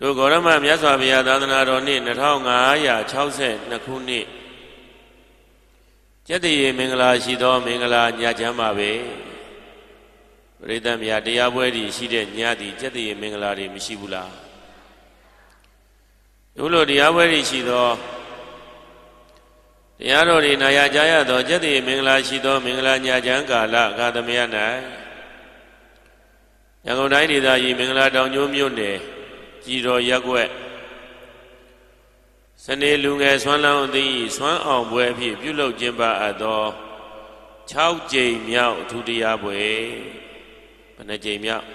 တို့ဂေါရမမြတ်စွာဘုရားသာသနာတော်နှစ်2562ခုနှစ်ကျက်တည်မင်္ဂလာရှိသောမင်္ဂလာညချမ်းပါပဲပရိသတ်များတရားပွဲတွေရှိတဲ့ညသည်ကျက်တည်မင်္ဂလာတွေမရှိဘူးလားတို့လိုတရားပွဲတွေရှိသောတရားတော်တွေနာရကြရသောကျက်တည်မင်္ဂလာရှိသောမင်္ဂလာညချမ်းကာလကာသမယ၌ရန်ကုန်တိုင်းဒေသကြီးမင်္ဂလာတောင်ကျိုးမြို့နယ်ကြည်တော်ရက်ွက်စနေလူငယ်ဆွမ်းလောင်းအသင်းဆွမ်းအောင်ပွဲအဖြစ် ပြုလုပ်ကျင်းပအပ်သော6ကြိမ်မြောက်အထူးတရားပွဲဘယ်နှကြိမ်မြောက်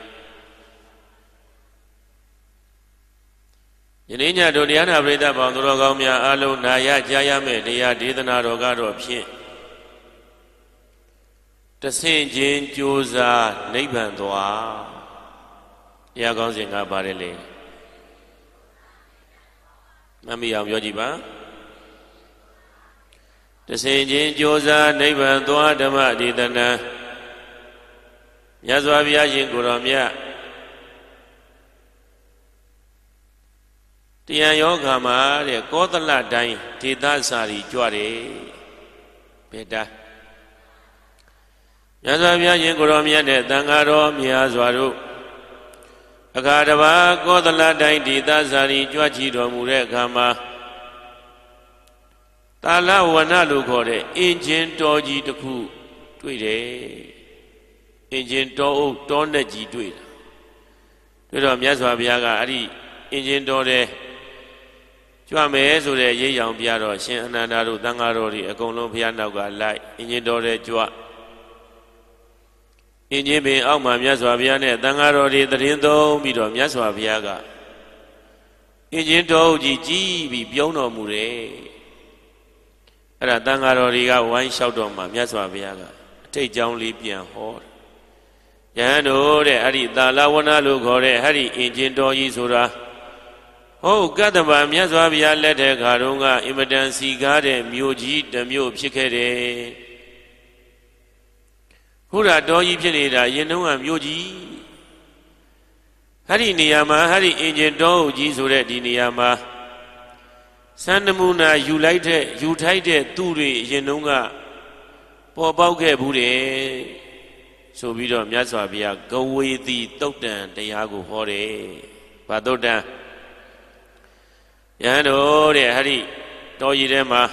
ယနေ့ညတို့တရားနာပရိသတ်ပေါင်းသူတော်ကောင်းများအားလုံးနာရကြားရမယ့်တရားဒေသနာတော်ကတော့ဖြင့်တဆင့်ချင်းကြိုးစားနိဗ္ဗာန်သွားတရားကောင်းစဉ်ကပါတယ်လေမမီအောင်ပြောကြည့်ပါတဆင်ချင်းကြိုးစားနိဗ္ဗာန်သွားဓမ္မဒေသနာမြတ်စွာဘုရားရှင်ကိုတော်မြတ်တရားယောဂါမှာတဲ့ကောသလတိုင်းဒေသစာရီကြွတယ်ဘေတာမြတ်စွာဘုရားရှင်ကိုတော်မြတ်နဲ့တန်ဃာတော်မြတ်စွာတို့အခါတပါကောသလတိုင်းဒီသဇာရီကြွချီတော်မူတဲ့အခါမှာတာလဝနလို့ခေါ်တဲ့အင်ဂျင်တော်ကြီးတစ်ခုတွေ့တယ်အင်ဂျင်တော်အုပ်တော်နဲ့ကြီးတွေ့တာတွေ့တော့မြတ်စွာဘုရားကအဲ့ဒီအင်ဂျင်တော်တဲ့ကြွမယ်ဆိုတဲ့ရိပ်ရောင်ပြတော့ရှင်အနန္ဒာတို့သံဃာတော်တွေအကုန်လုံးဘုရားနောက်ကလိုက်အင်ဂျင်တော်တဲ့ကြွအင်းကြီးပင်အောက်မှာမြတ်စွာဘုရားနဲ့တန်ဃာတော်တွေတရင်သုံးပြီးတော့မြတ်စွာဘုရားကအင်းကြီးတော်ကြီးကြီးပြီးပြုံးတော်မူတယ်အဲ့ဒါတန်ဃာတော်တွေကဝိုင်းလျှောက်တော်မှာမြတ်စွာဘုရားကအထိတ်ကြောင်းလေးပြန်ဟောယဟန်တို့တဲ့အဲ့ဒီသာလဝနာလို့ခေါ်တဲ့အဲ့ဒီအင်းကြီးတော်ကြီးဆိုတာဟုတ်ကတ္တဗာမြတ်စွာဘုရားလက်ထက်ခါတုန်းကအင်မတန်စီကားတဲ့မြို့ကြီးတစ်မြို့ဖြစ်ခဲ့တယ်ဟိုတာတော်ကြီးဖြစ်နေတာရင်တုံးကမြို့ကြီးအဲ့ဒီနေရာမှာအဲ့ဒီအင်ဂျင်တော်ဟုတ်ကြီးဆိုတဲ့ဒီနေရာမှာစန္ဒမူနာ ယူလိုက်တဲ့ယူထိုက်တဲ့သူတွေအရင်တုန်းကပေါ်ပေါက်ခဲ့ဘူးတယ်ဆိုပြီးတော့မြတ်စွာဘုရားဂဝေတိတုတ်တန်တရားကိုဟောတယ်။ဘာတုတ်တန်ယဟန်တော်တဲ့ဟဲ့ဒီတော်ကြီးထဲမှာ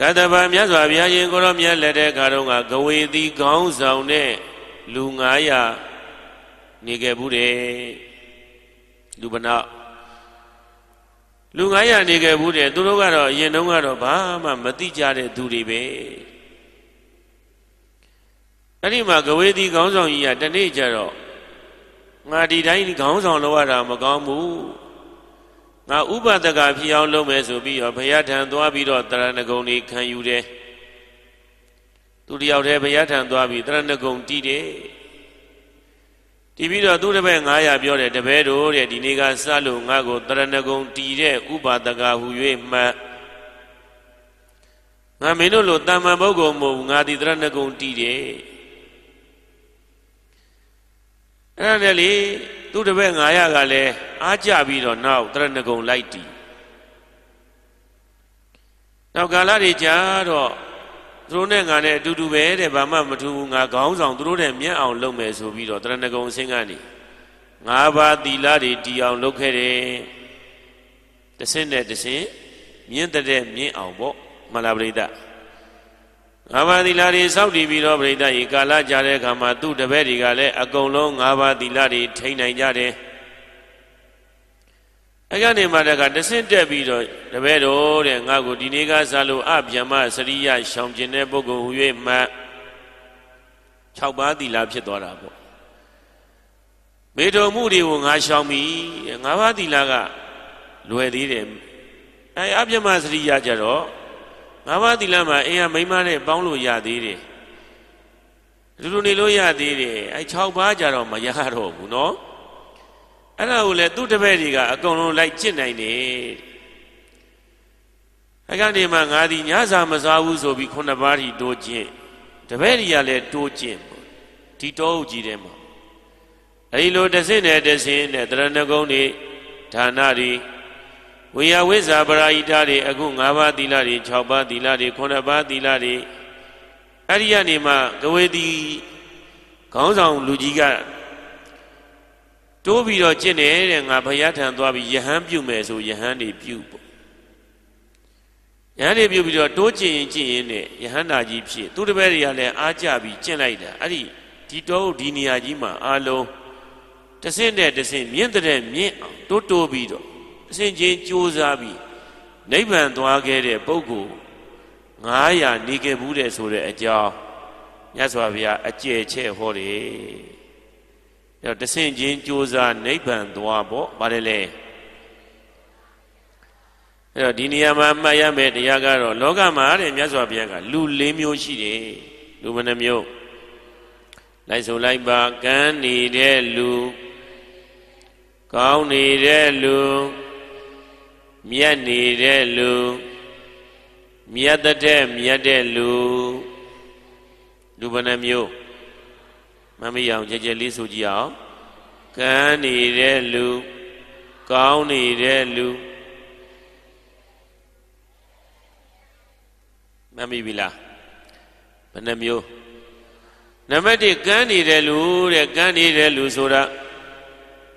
ကတဗံမြတ်စွာဘုရားရှင်ကိုရောမြတ်လက်တဲ့ခါတော့ကဂဝေသီခေါင်းဆောင်တဲ့လူ900နေခဲ့ဘူးတယ်လူဘနာလူ900နေခဲ့ဘူးတယ်သူတို့ကတော့အရင်တုန်းကတော့ဘာမှမသိကြတဲ့သူတွေပဲအဲ့ဒီမှာဂဝေသီခေါင်းဆောင်ကြီးကတနေ့ကျတော့ငါဒီတိုင်းခေါင်းဆောင်လောက်ရတာမကောင်းဘူးငါဥပဒကဖြစ်အောင်လုပ်မယ်ဆိုပြီးတော့ဘုရားထံသွားပြီးတော့တရဏဂုံတွေခံယူတယ်သူတယောက်တည်းဘုရားထံသွားပြီးတရဏဂုံတီးတယ်တီးပြီးတော့သူတစ်ပည့်900ပြောတယ်တပည့်တို့တဲ့ဒီနေ့ကစလို့ငါကိုတရဏဂုံတီးတဲ့ဥပဒကဟူ၍မှတ်ငါမင်းတို့လိုတာမန်ပုဂ္ဂိုလ်မဟုတ်ငါဒီတရဏဂုံတီးတယ်အဲ့ဒါလေသူတပည့်900ကလည်းအားကြပြီးတော့နောက်တရဏဂုံလိုက်တည်နောက်ကာလတွေကြာတော့သူတို့နဲ့ငါနဲ့အတူတူပဲတဲ့ဘာမှမထူးဘူးငါခေါင်းဆောင်သူတို့နဲ့မျက်အောင်လုပ်မယ်ဆိုပြီးတော့တရဏဂုံအစင်းကနေငါးပါးသီလတွေတည်အောင်လုပ်ခဲ့တယ်တဆင့်နဲ့တဆင့်မြင့်တဲ့မြင့်အောင်ပေါ့မလားပရိသတ်ငါးပါးသီလတွေစောင့်တည်ပြီးတော့ပရိသတ်ဤကာလကြာတဲ့အခါမှာသူ့တပည့်တွေကလည်းအကုန်လုံးငါးပါးသီလတွေထိန်းနိုင်ကြတယ်။အဲ့ကနေမှတကတဆင့်တက်ပြီးတော့တပည့်တော်တဲ့ငါ့ကိုဒီနေ့ကစလို့အဗျမစရိယရှောင်ကျင်တဲ့ပုဂ္ဂိုလ်ဟူ၍မှ6ပါးသီလဖြစ်သွားတာပေါ့။မေတော်မှုတွေကိုငါရှောင်ပြီ။ငါးပါးသီလကလွယ်သေးတယ်။အဲအဗျမစရိယကြတော့ငါးပါးသီလမှာအင်းကမိမနဲ့ပေါင်းလို့ရသေးတယ်လူလူနေလို့ရသေးတယ်အဲ6ပါးကြတော့မရတော့ဘူးနော်အဲ့ဒါကိုလေသူ့တပည့်တွေကအကုန်လုံးလိုက်ကျင့်နိုင်တယ်အဲ့ကနေမှငါဒီညစာမစားဘူးဆိုပြီးခုနှစ်ပါးထိတိုးကျင့်တပည့်တွေကလည်းတိုးကျင့်ဒီတောဟုတ်ကြီးထဲမှာအဲဒီလိုတဆင့်နဲ့တဆင့်နဲ့တရဏဂုံတွေဌာနတွေဝေယဝိဇ္ဇာပရာဟိတတွေအခု၅ပါးသီလတွေ၆ပါးသီလတွေ9ပါးသီလတွေအဲ့ဒီကနေမှကဝေတီခေါင်းဆောင် လူကြီးကတိုးပြီးတော့ကျင့်တယ်တဲ့ငါဘုရားထံသွားပြီးယဟန်ပြုမယ်ဆိုယဟန်တွေပြုပေါ့ယဟန်တွေပြုပြီးတော့တိုးကျင့်ရင်ကျင့်ရင်နဲ့ယဟန်တာကြီးဖြစ် သူတပည့်တွေကလည်းအားကြပြီးကျင့်လိုက်တာအဲ့ဒီဒီတော့ဒီနေရာကြီးမှာအလုံးတဆင့်တဲ့တဆင့်မြင့်တဲ့မြင့်အောင်တိုးတိုးပြီးတော့အစဉ်ချင်းကြိုးစားပြီးနိဗ္ဗာန်သွားခဲ့တဲ့ပုဂ္ဂိုလ်900နေခဲ့ဘူးတဲ့ဆိုတဲ့အကြောင်းမြတ်စွာဘုရားအကျယ်ချဲ့ဟောတယ်။အဲတော့တဆင့်ချင်းကြိုးစားနိဗ္ဗာန်သွားပေါ့။ဘာလဲလဲ။အဲတော့ဒီနေရာမှာမှတ်ရမယ်တရားကတော့လောကမှာတဲ့မြတ်စွာဘုရားကလူ၄မျိုးရှိတယ်။လူဘယ်နှမျိုး။လိုက်ဆိုလိုက်ပါကန်းနေတဲ့လူကောင်းနေတဲ့လူမြတ်နေတဲ့လူမြတ်တဲ့မြတ်တဲ့လူလူဘယ်နှမျိုးမမေ့အောင်ကြည်ကြည်လေးဆိုကြည့်အောင်ကံနေတဲ့လူကောင်းနေတဲ့လူမမေ့ပြီလားဘယ်နှမျိုးနံပါတ်1ကန်းနေတဲ့လူတဲ့ကန်းနေတဲ့လူဆိုတာ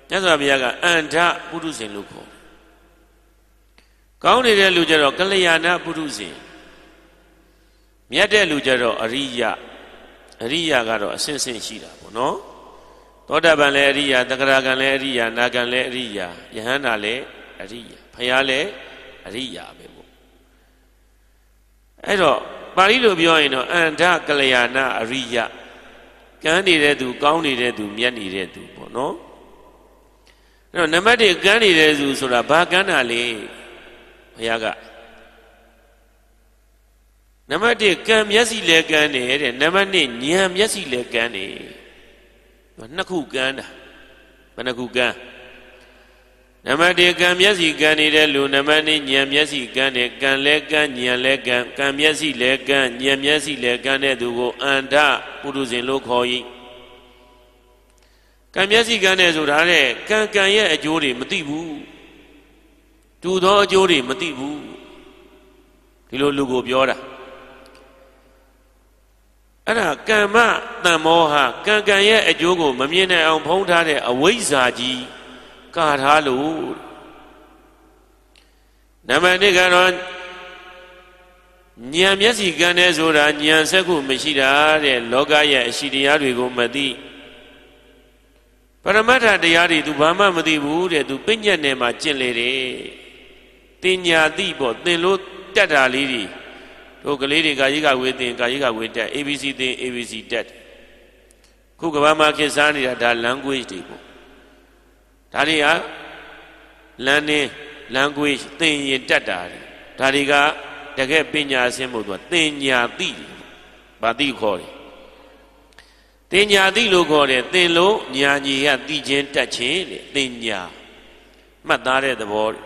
မြတ်စွာဘုရားကအန္တပုရုဇဉ်လို့ခေါ်ကောင်းနေတဲ့လူကြတော့ကလျာဏပုရုဇဉ်မြတ်တဲ့လူကြတော့အရိယအရိယကတော့အစဉ်စဉ်ရှိတာပေါ့နော်သောတာပန်လည်းအရိယတဂရကံလည်းအရိယနာကံလည်းအရိယယဟန္တာလည်းအရိယဖယားလည်းအရိယပဲပေါ့အဲ့တော့ပါဠိလိုပြောရင်တော့အန္ဓကလျာဏအရိယကန်းနေတဲ့သူကောင်းနေတဲ့သူမြတ်နေတဲ့သူပေါ့နော်အဲ့တော့နံပါတ်1ကန်းနေတဲ့သူဆိုတာဘာကန်းတာလဲဘုရားကနံပါတ်1ကံမျက်စိလဲကန်းတယ်တဲ့နံပါတ်2ဉာဏ်မျက်စိလဲကန်းတယ်နှစ်ခုကန်းတာဘယ်နှခုကန်းနံပါတ်1ကံမျက်စိကံနေတဲ့လူနံပါတ်2ဉာဏ်မျက်စိကံတဲ့ကံလဲကံဉာဏ်လဲကံကံမျက်စိလဲကံဉာဏ်မျက်စိလဲကံတဲ့သူကိုအန္တပုရုဇဉ်လို့ခေါ်၏ကံမျက်စိကံတဲ့ဆိုတာတဲ့ကံကံရဲ့အကျိုးတွေမသိဘူးတူသောအကျိုးတွေမသိဘူးဒီလိုလူကိုပြောတာအဲ့ဒါကမ္မတန်မောဟာကံကံရဲ့အကျိုးကိုမမြင်နိုင်အောင်ဖုံးထားတဲ့အဝိဇ္ဇာကြီးကာထားလို့နမနိကတော့ဉာဏ်မျက်စိကံတယ်ဆိုတာဉာဏ်စက်ခုမရှိတာတဲ့လောကရဲ့အရှိတရားတွေကိုမသိပရမတ္ထတရားတွေ तू ဘာမှမသိဘူးတဲ့ तू ပညာနယ်မှာကျင့်လေတယ်တင်ညာတိပေါ့သင်လို့တက်တာလေးတွေတို့ကလေးတွေကာယကဝေသင်ကာယကဝေတက် ABC သင် ABC တက်ခုကဘာမှာခေတ်စားနေတာဒါ language တွေပေါ့ဒါတွေက learning language သင်ရင်တက်တာတွေဒါတွေကတကယ်ပညာအဆင့်မို့သူကသင်ညာတိဗာတိခေါ်တယ်သင်ညာတိလို့ခေါ်တယ်သင်လို့ညာညီရတိချင်းတက်ချင်းတဲ့သင်ညာမှတ်သားတဲ့သဘောတဲ့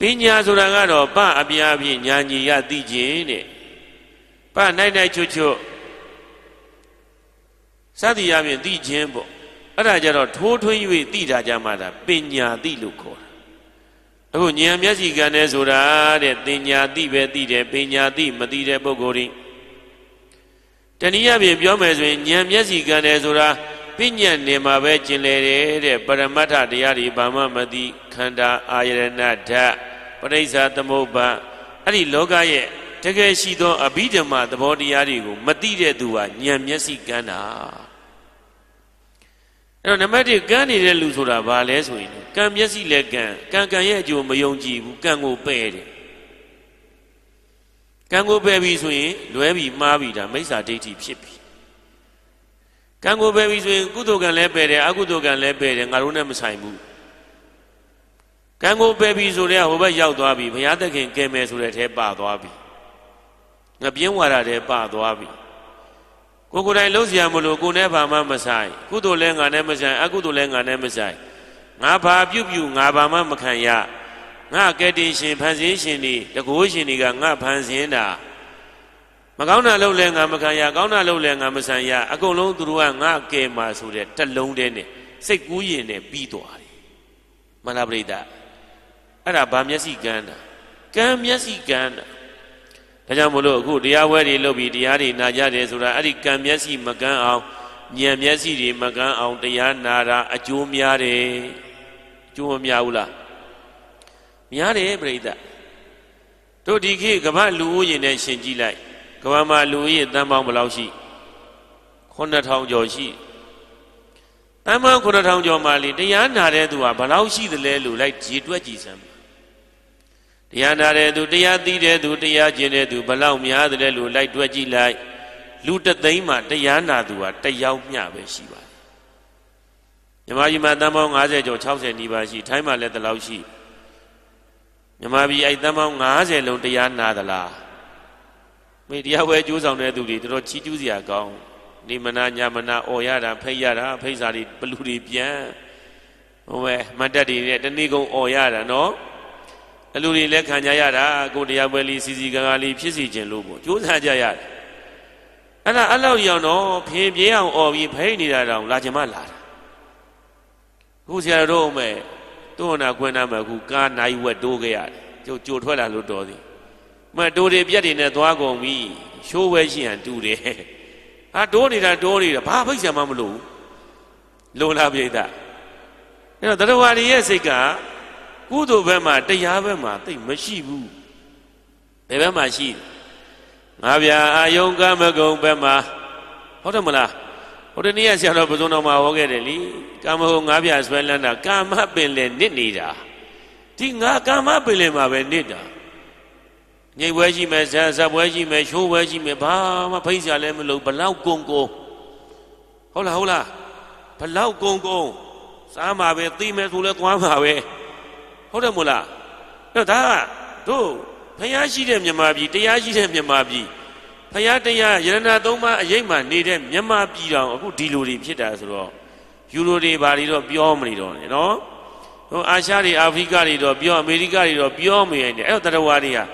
ပညာဆိုတာကတော့ပအပြားဖြင့်ညာညီရသိခြင်းတဲ့ပနိုင်နိုင်ချွတ်ချွတ်စသည်အပြင်သိခြင်းပေါ့အဲ့ဒါကြတော့ထိုးထွင်း၍သိတာကြမှာဒါပညာသိလို့ခေါ်တာအခုဉာဏ်မျက်စိကံနဲ့ဆိုတာတဲ့တင်ညာသိပဲသိတယ်ပညာသိမသိတဲ့ပုဂ္ဂိုလ်တွေတဏှာဖြင့်ပြောမယ်ဆိုရင်ဉာဏ်မျက်စိကံနဲ့ဆိုတာပညာနေမှာပဲကျင်လေတယ်တဲ့ပရမတ္ထတရားတွေဘာမှမသိခန္ဓာအာယရဏဓာတ်ပရိစ္ဆာသမုပ္ပါအဲ့ဒီလောကရဲ့တကယ်ရှိသောအဘိဓမ္မာသဘောတရားတွေကိုမသိတဲ့သူဟာဉာဏ်မျက်စိကန်းတာအဲ့တော့နံပါတ်1ကန်းနေတဲ့လူဆိုတာဘာလဲဆိုရင်ကံမျက်စိလည်းကံကံကံရဲ့အကျိုးမယုံကြည်ဘူးကံကိုပဲ့တယ်ကံကိုပဲ့ပြီဆိုရင်လွဲပြီးမှားပြီးဒါမိစ္ဆာဒိဋ္ဌိဖြစ်ပြီကံကိုပယ်ပြီဆိုရင်ကုသိုလ်ကံလည်းပယ်တယ်အကုသိုလ်ကံလည်းပယ်တယ်ငါတို့နဲ့မဆိုင်ဘူးကံကိုပယ်ပြီဆိုတော့ဟိုဘက်ရောက်သွားပြီဘုရားသခင်ကယ်မယ်ဆိုတဲ့ထဲပါသွားပြီငပြင်းဝါရတဲ့ပါသွားပြီကိုကိုယ်တိုင်လုံးစရာမလိုကိုနဲ့ဘာမှမဆိုင် ကုသိုလ်လည်းငါနဲ့မဆိုင်အကုသိုလ်လည်းငါနဲ့မဆိုင်ငါဘာပြုတ်ပြုတ်ငါဘာမှမခံရငါကယ်တင်ရှင်ဖန်ဆင်းရှင်ဒီတကိုးရှင်ဒီကငါဖန်ဆင်းတာမကောင်းတာလုပ်လဲငါမခံရကောင်းတာလုပ်လဲငါမဆန်ရအကုန်လုံးသူတို့ကငါကဲမှာဆိုတဲ့တလုံးတည်းနဲ့စိတ်ကူးရင်နဲ့ပြီးသွားတယ်မလားပရိသတ်အဲ့ဒါဗာမျက်စိကန်းတာကန်းမျက်စိကန်းတာဒါကြောင့်မလို့အခုတရားဝဲတွေလုပ်ပြီးတရားတွေနာကြတယ်ဆိုတာအဲ့ဒီကံမျက်စိမကန်းအောင်ဉာဏ်မျက်စိတွေမကန်းအောင်တရားနာတာအကျိုးများတယ်အကျိုးမများဘူးလားများတယ်ပြိဿတို့ဒီခေတ်ကမ္ဘာလူဦးရင်နဲ့ရှင်ကြည့်လိုက်ကမ္ဘာမှာလူဦးရေတန်ပေါင်းဘယ်လောက်ရှိ9000ကျော်ရှိတန်ပေါင်း9000ကျော်မှလေတရားနာတဲ့သူကဘယ်လောက်ရှိသလဲလို့လိုက်ရေတွက်ကြည့်စမ်းတရားနာတဲ့သူတရားသိတဲ့သူတရားကျင့်တဲ့သူဘယ်လောက်များသလဲလို့လိုက်တွက်ကြည့်လိုက်လူတသိန်းမှာတရားနာသူဟာတယောက်မျှပဲရှိပါတယ်မြန်မာပြည်မှာတန်ပေါင်း90ကျော်60နီးပါးရှိထိုင်းမှာလည်းဒီလောက်ရှိမြန်မာပြည်အဲ့တန်ပေါင်း90လုံးတရားနာသလားမေတရားဝဲကြိုးဆောင်တဲ့သူတွေတော်တော်ချီးကျူးစရာကောင်းနေမနာညာမနာအော်ရတာဖိတ်ရတာဖိတ်စာတွေပလူတွေပြန်ဟိုမဲ့မတ်တက်တွေနဲ့တနေ့ကုန်အော်ရတာနော်အလူတွေလည်းခံကြရတာကိုတရားပွဲလေးစီစီကံကလေးဖြစ်စီခြင်းလို့ပေါ့ကြိုးစားကြရတယ်အဲ့ဒါအဲ့လောက်ရအောင်တော့ဖြင်းပြေးအောင်အော်ပြီးဖိတ်နေတာတောင်လာချင်မှလာတာခုဆရာတော်တို့မဲ့သူ့ဟောနာခွင့်နာမဲ့ခုကားနိုင်ဝက်တိုးခဲ့ရတယ်ကြိုကြိုထွက်လာလို့တော်သည်မတိုးတွေပြက်တွေနဲ့သွားကုန်ပြီရှိုးဝဲရှိဟန်တူတယ်အာတိုးနေတာတိုးနေတာဘာဖိတ်ဆံမှမလို့လုံလာပြိဿအဲ့တော့တရဝရီရဲ့စိတ်ကကုသိုလ်ဘက်မှာတရားဘက်မှာတိတ်မရှိဘူးဘယ်ဘက်မှာရှိငါဗျာအာယုံကမကုံဘက်မှာဟုတ်တယ်မလားဟိုတနေ့ဆရာတော်ဘုဇုံတော်မှာဟောခဲ့တယ်လीကာမဟုငါးပြဆွဲလန်းတာကာမပင်လည်းနစ်နေတာဒီငါကာမပင်လည်းမှာပဲနစ်တာညိတ်ပွဲရှိမယ်ဇက်ဇက်ပွဲရှိမယ်ရှိုးပွဲရှိမယ်ဘာမှဖိတ်စရာလည်းမလိုဘလောက်ကုန်ကုန်ဟုတ်လားဟုတ်လားဘလောက်ကုန်ကုန်စားမှာပဲသိမယ်ဆိုလဲသွားမှာပဲဟုတ်တယ်မို့လားအဲ့ဒါတို့ဖျားရှိတဲ့မြန်မာပြည်တရားရှိတဲ့မြန်မာပြည်ဖျားတရားယရဏသုံးပါးအရေးမှနေတဲ့မြန်မာပြည်တော်အခုဒီလိုတွေဖြစ်တာဆိုတော့ယူရိုတွေဘာတွေတော့ပြောမနေတော့နဲ့နော်ဟိုအာရှတွေအာဖရိကတွေတော့ပြောအမေရိကတွေတော့ပြောမနေနဲ့အဲ့တော့တရဝါတွေဟာ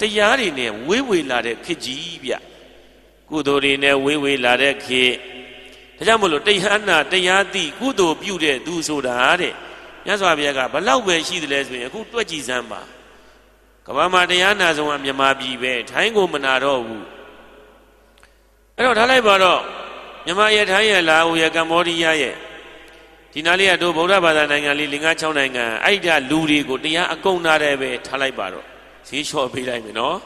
တရားတွေနဲ့ဝေးဝေးလာတဲ့ခေတ်ကြီးဗျကုသိုလ်တွေနဲ့ဝေးဝေးလာတဲ့ခေတ်ဒါကြောင့်မလို့တရားနာတရားသိကုသိုလ်ပြုတဲ့သူဆိုတာတဲ့မြတ်စွာဘုရားကဘလောက်ပဲရှိသလဲဆိုရင်အခုတွက်ကြည့်စမ်းပါကမ္ဘာမှာတရားနာဆုံးကမြန်မာပြည်ပဲထိုင်းကိုမနာတော့ဘူးအဲ့တော့ထားလိုက်ပါတော့မြန်မာရဲ့ထိုင်းရဲ့လာအိုရဲ့ကမ္ဘောဒီးယားရဲ့ဒီနားလေးကတို့ဗုဒ္ဓဘာသာနိုင်ငံလေး၄၅၆နိုင်ငံအဲ့ဒါလူတွေကိုတရားအကုန်နာတယ်ပဲထားလိုက်ပါတော့ဈေးလျှော့ပေးလိုက်မယ်နော်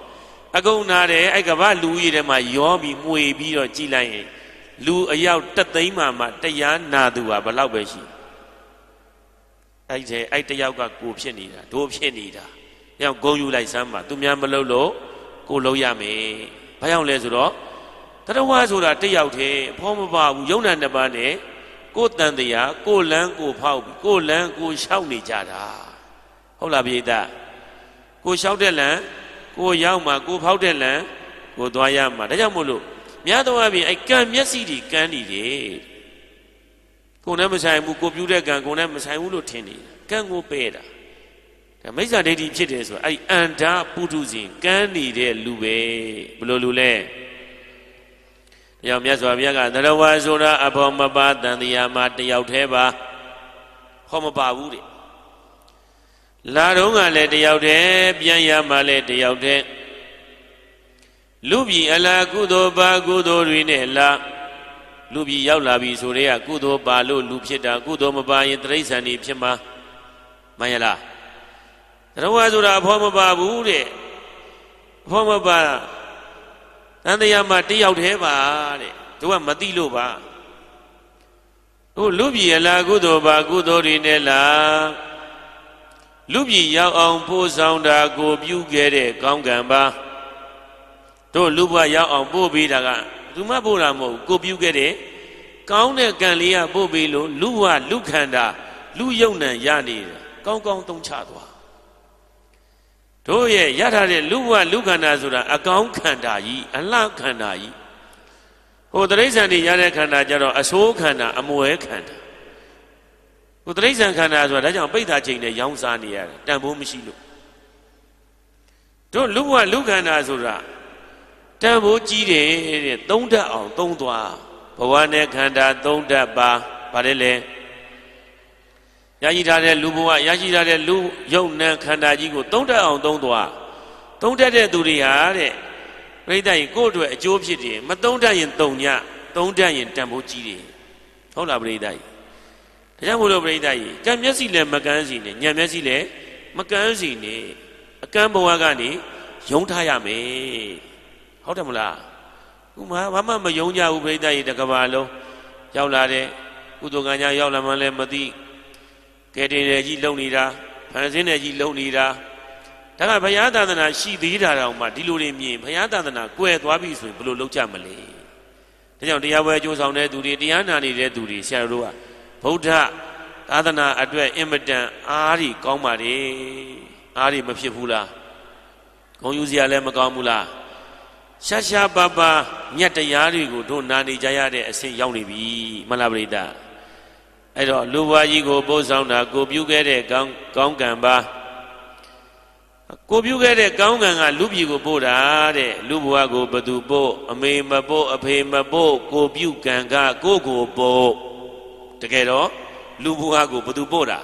အကုန်နာတယ်အဲ့ကဘာလူကြီးထဲမှာရောပြီးမှွေပြီးတော့ကြည်လိုက်ရင်လူအယောက်တသိန်းမှမှတရားနာသူဟာဘလောက်ပဲရှိအဲ့ဒီအဲ့တယောက်ကကိုဖြစ်နေတာဒိုးဖြစ်နေတာညောင်ဂုံယူလိုက်စမ်းပါသူများမလုပ်လို့ကိုလုံးရမယ်ဘာကြောင့်လဲဆိုတော့တရဝဆိုတာတယောက်တည်းဖောမပါဘူးယုံနာနှစ်ပါးနဲ့ကိုတန်တရားကိုလန်းကိုဖောက်ပြီးကိုလန်းကိုရှောက်နေကြတာဟုတ်လားပြိတ္တာကိုလျှောက်တဲ့လံကိုရောက်မှာကိုဖောက်တဲ့လံကိုသွားရမှာဒါကြောင့်မို့လို့မြတ်တော်အပြင်အဲ့ကံမျက်စိတွေကန်းနေတယ်ကိုနဲ့မဆိုင်ဘူးကိုပြူတဲ့ကံကိုနဲ့မဆိုင်ဘူးလို့ထင်နေတာကံကိုပဲတာဒါမိစ္ဆာဒိဋ္ဌိဖြစ်တယ်ဆိုအဲ့အန္တာပုထုဇဉ်ကန်းနေတဲ့လူပဲဘယ်လိုလူလဲရောက်မြတ်စွာဘုရားကသရဝါဆိုတာအဘောမပါတန်တရားမှာတယောက်တည်းပါဟောမပါဘူးတဲ့လာတော့ကလည်းတယောက်တည်းပြန်ရမှလည်းတယောက်တည်းလူပြည်အလားကုသိုလ်ပါကုသိုလ်တွေနဲ့လာလူပြည်ရောက်လာပြီဆိုတဲ့ကကုသိုလ်ပါလို့လူဖြစ်တာကုသိုလ်မပါရင်တရိစ္ဆာန်တွေဖြစ်မှာမှန်ရလားတရားဝါဆိုတာအဖို့မပါဘူးတဲ့အဖို့မပါတန်တရားမှာတယောက်တည်းပါတဲ့သူကမသိလို့ပါဟိုလူပြည်အလားကုသိုလ်ပါကုသိုလ်တွေနဲ့လားလူပြည်ရောက်အောင်ပို့ဆောင်တာ ကိုပြုခဲ့တဲ့ကောင်းကံပါတို့လူဘဝရောက်အောင်ပို့ပေးတာကသူမပို့တာမဟုတ်ကိုပြုခဲ့တဲ့ကောင်းတဲ့ကံလေးကပို့ပေးလို့လူဘဝလူခန္ဓာလူယုံနံရနေတယ်ကောင်းကောင်းသုံးချသွားတို့ရဲ့ရထားတဲ့လူဘဝလူခန္ဓာဆိုတာအကောင်းခန္ဓာကြီးအလှခန္ဓာကြီးဟိုတရိစ္ဆာန်တွေရတဲ့ခန္ဓာကြတော့အဆိုးခန္ဓာအမွဲခန္ဓာကိုတိရစ္ဆာန်ခန္ဓာဆိုတာဒါကြောင့်ပိဋ္ဌာချိန်နဲ့ရောင်းစားနေရတယ်တန်ဖိုးမရှိလို့တို့လူဘဝလူခန္ဓာဆိုတာတန်ဖိုးကြီးတယ်တဲ့သုံးဓာတ်အောင်သုံးသွားဘဝနဲ့ခန္ဓာသုံးဓာတ်ပါဗါတယ်လေရရှိထားတဲ့လူဘဝရရှိထားတဲ့လူယုံနဲ့ခန္ဓာကြီးကိုသုံးဓာတ်အောင်သုံးသွားသုံးဓာတ်တဲ့သူတွေဟာတဲ့ပြိဿရင်ကိုယ့်အတွက်အကျိုးဖြစ်တယ်မသုံးဓာတ်ရင်တုံညသုံးဓာတ်ရင်တန်ဖိုးကြီးတယ်ဟုတ်လားပြိဿရင်ဒါကြောင့်မို့လို့ပရိသတ်ကြီးကံမျက်စိလည်းမကန်းစီနဲ့ညံမျက်စိလည်းမကန်းစီနဲ့အကန်းဘဝကနေယုံထားရမယ်ဟုတ်တယ်မလားဥမာဘာမှမယုံကြဘူးပရိသတ်ကြီးတစ်ကဘာလုံးရောက်လာတဲ့ကုသိုလ်ကံကြောင့်ရောက်လာမှလည်းမသိကဲတင်တယ်ကြီးလုံနေတာဖန်ဆင်းတယ်ကြီးလုံနေတာဒါကဘုရားသာသနာရှိသေးတာတောင်မှဒီလိုတွေမြင်ဘုရားသာသနာကွယ်သွားပြီဆိုရင်ဘယ်လိုလုပ်ကြမလဲဒါကြောင့်တရားပွဲကြိုးဆောင်တဲ့သူတွေတရားနာနေတဲ့သူတွေဆရာတို့ကဗုဒ္ဓသာသနာအတွက်အင်မတန်အားရီကောင်းပါလေအားရီမဖြစ်ဘူးလားဂုံယူစရာလည်းမကောင်းဘူးလားရှာရှာပါပါမြတ်တရားတွေကိုတို့နာနေကြရတဲ့အဆင့်ရောက်နေပြီမလားပရိသတ်အဲ့တော့လူဘွားကြီးကိုပို့ဆောင်တာကိုပြုခဲ့တဲ့ကောင်းကောင်းကံပါကိုပြုခဲ့တဲ့ကောင်းကံကလူပြည်ကိုပို့တာတဲ့လူဘွားကိုဘသူပို့အမေမပို့အဖေမပို့ကိုပြုကံကကိုကိုပို့တကယ်တော့လူဘဝကိုဘသူပို့တာ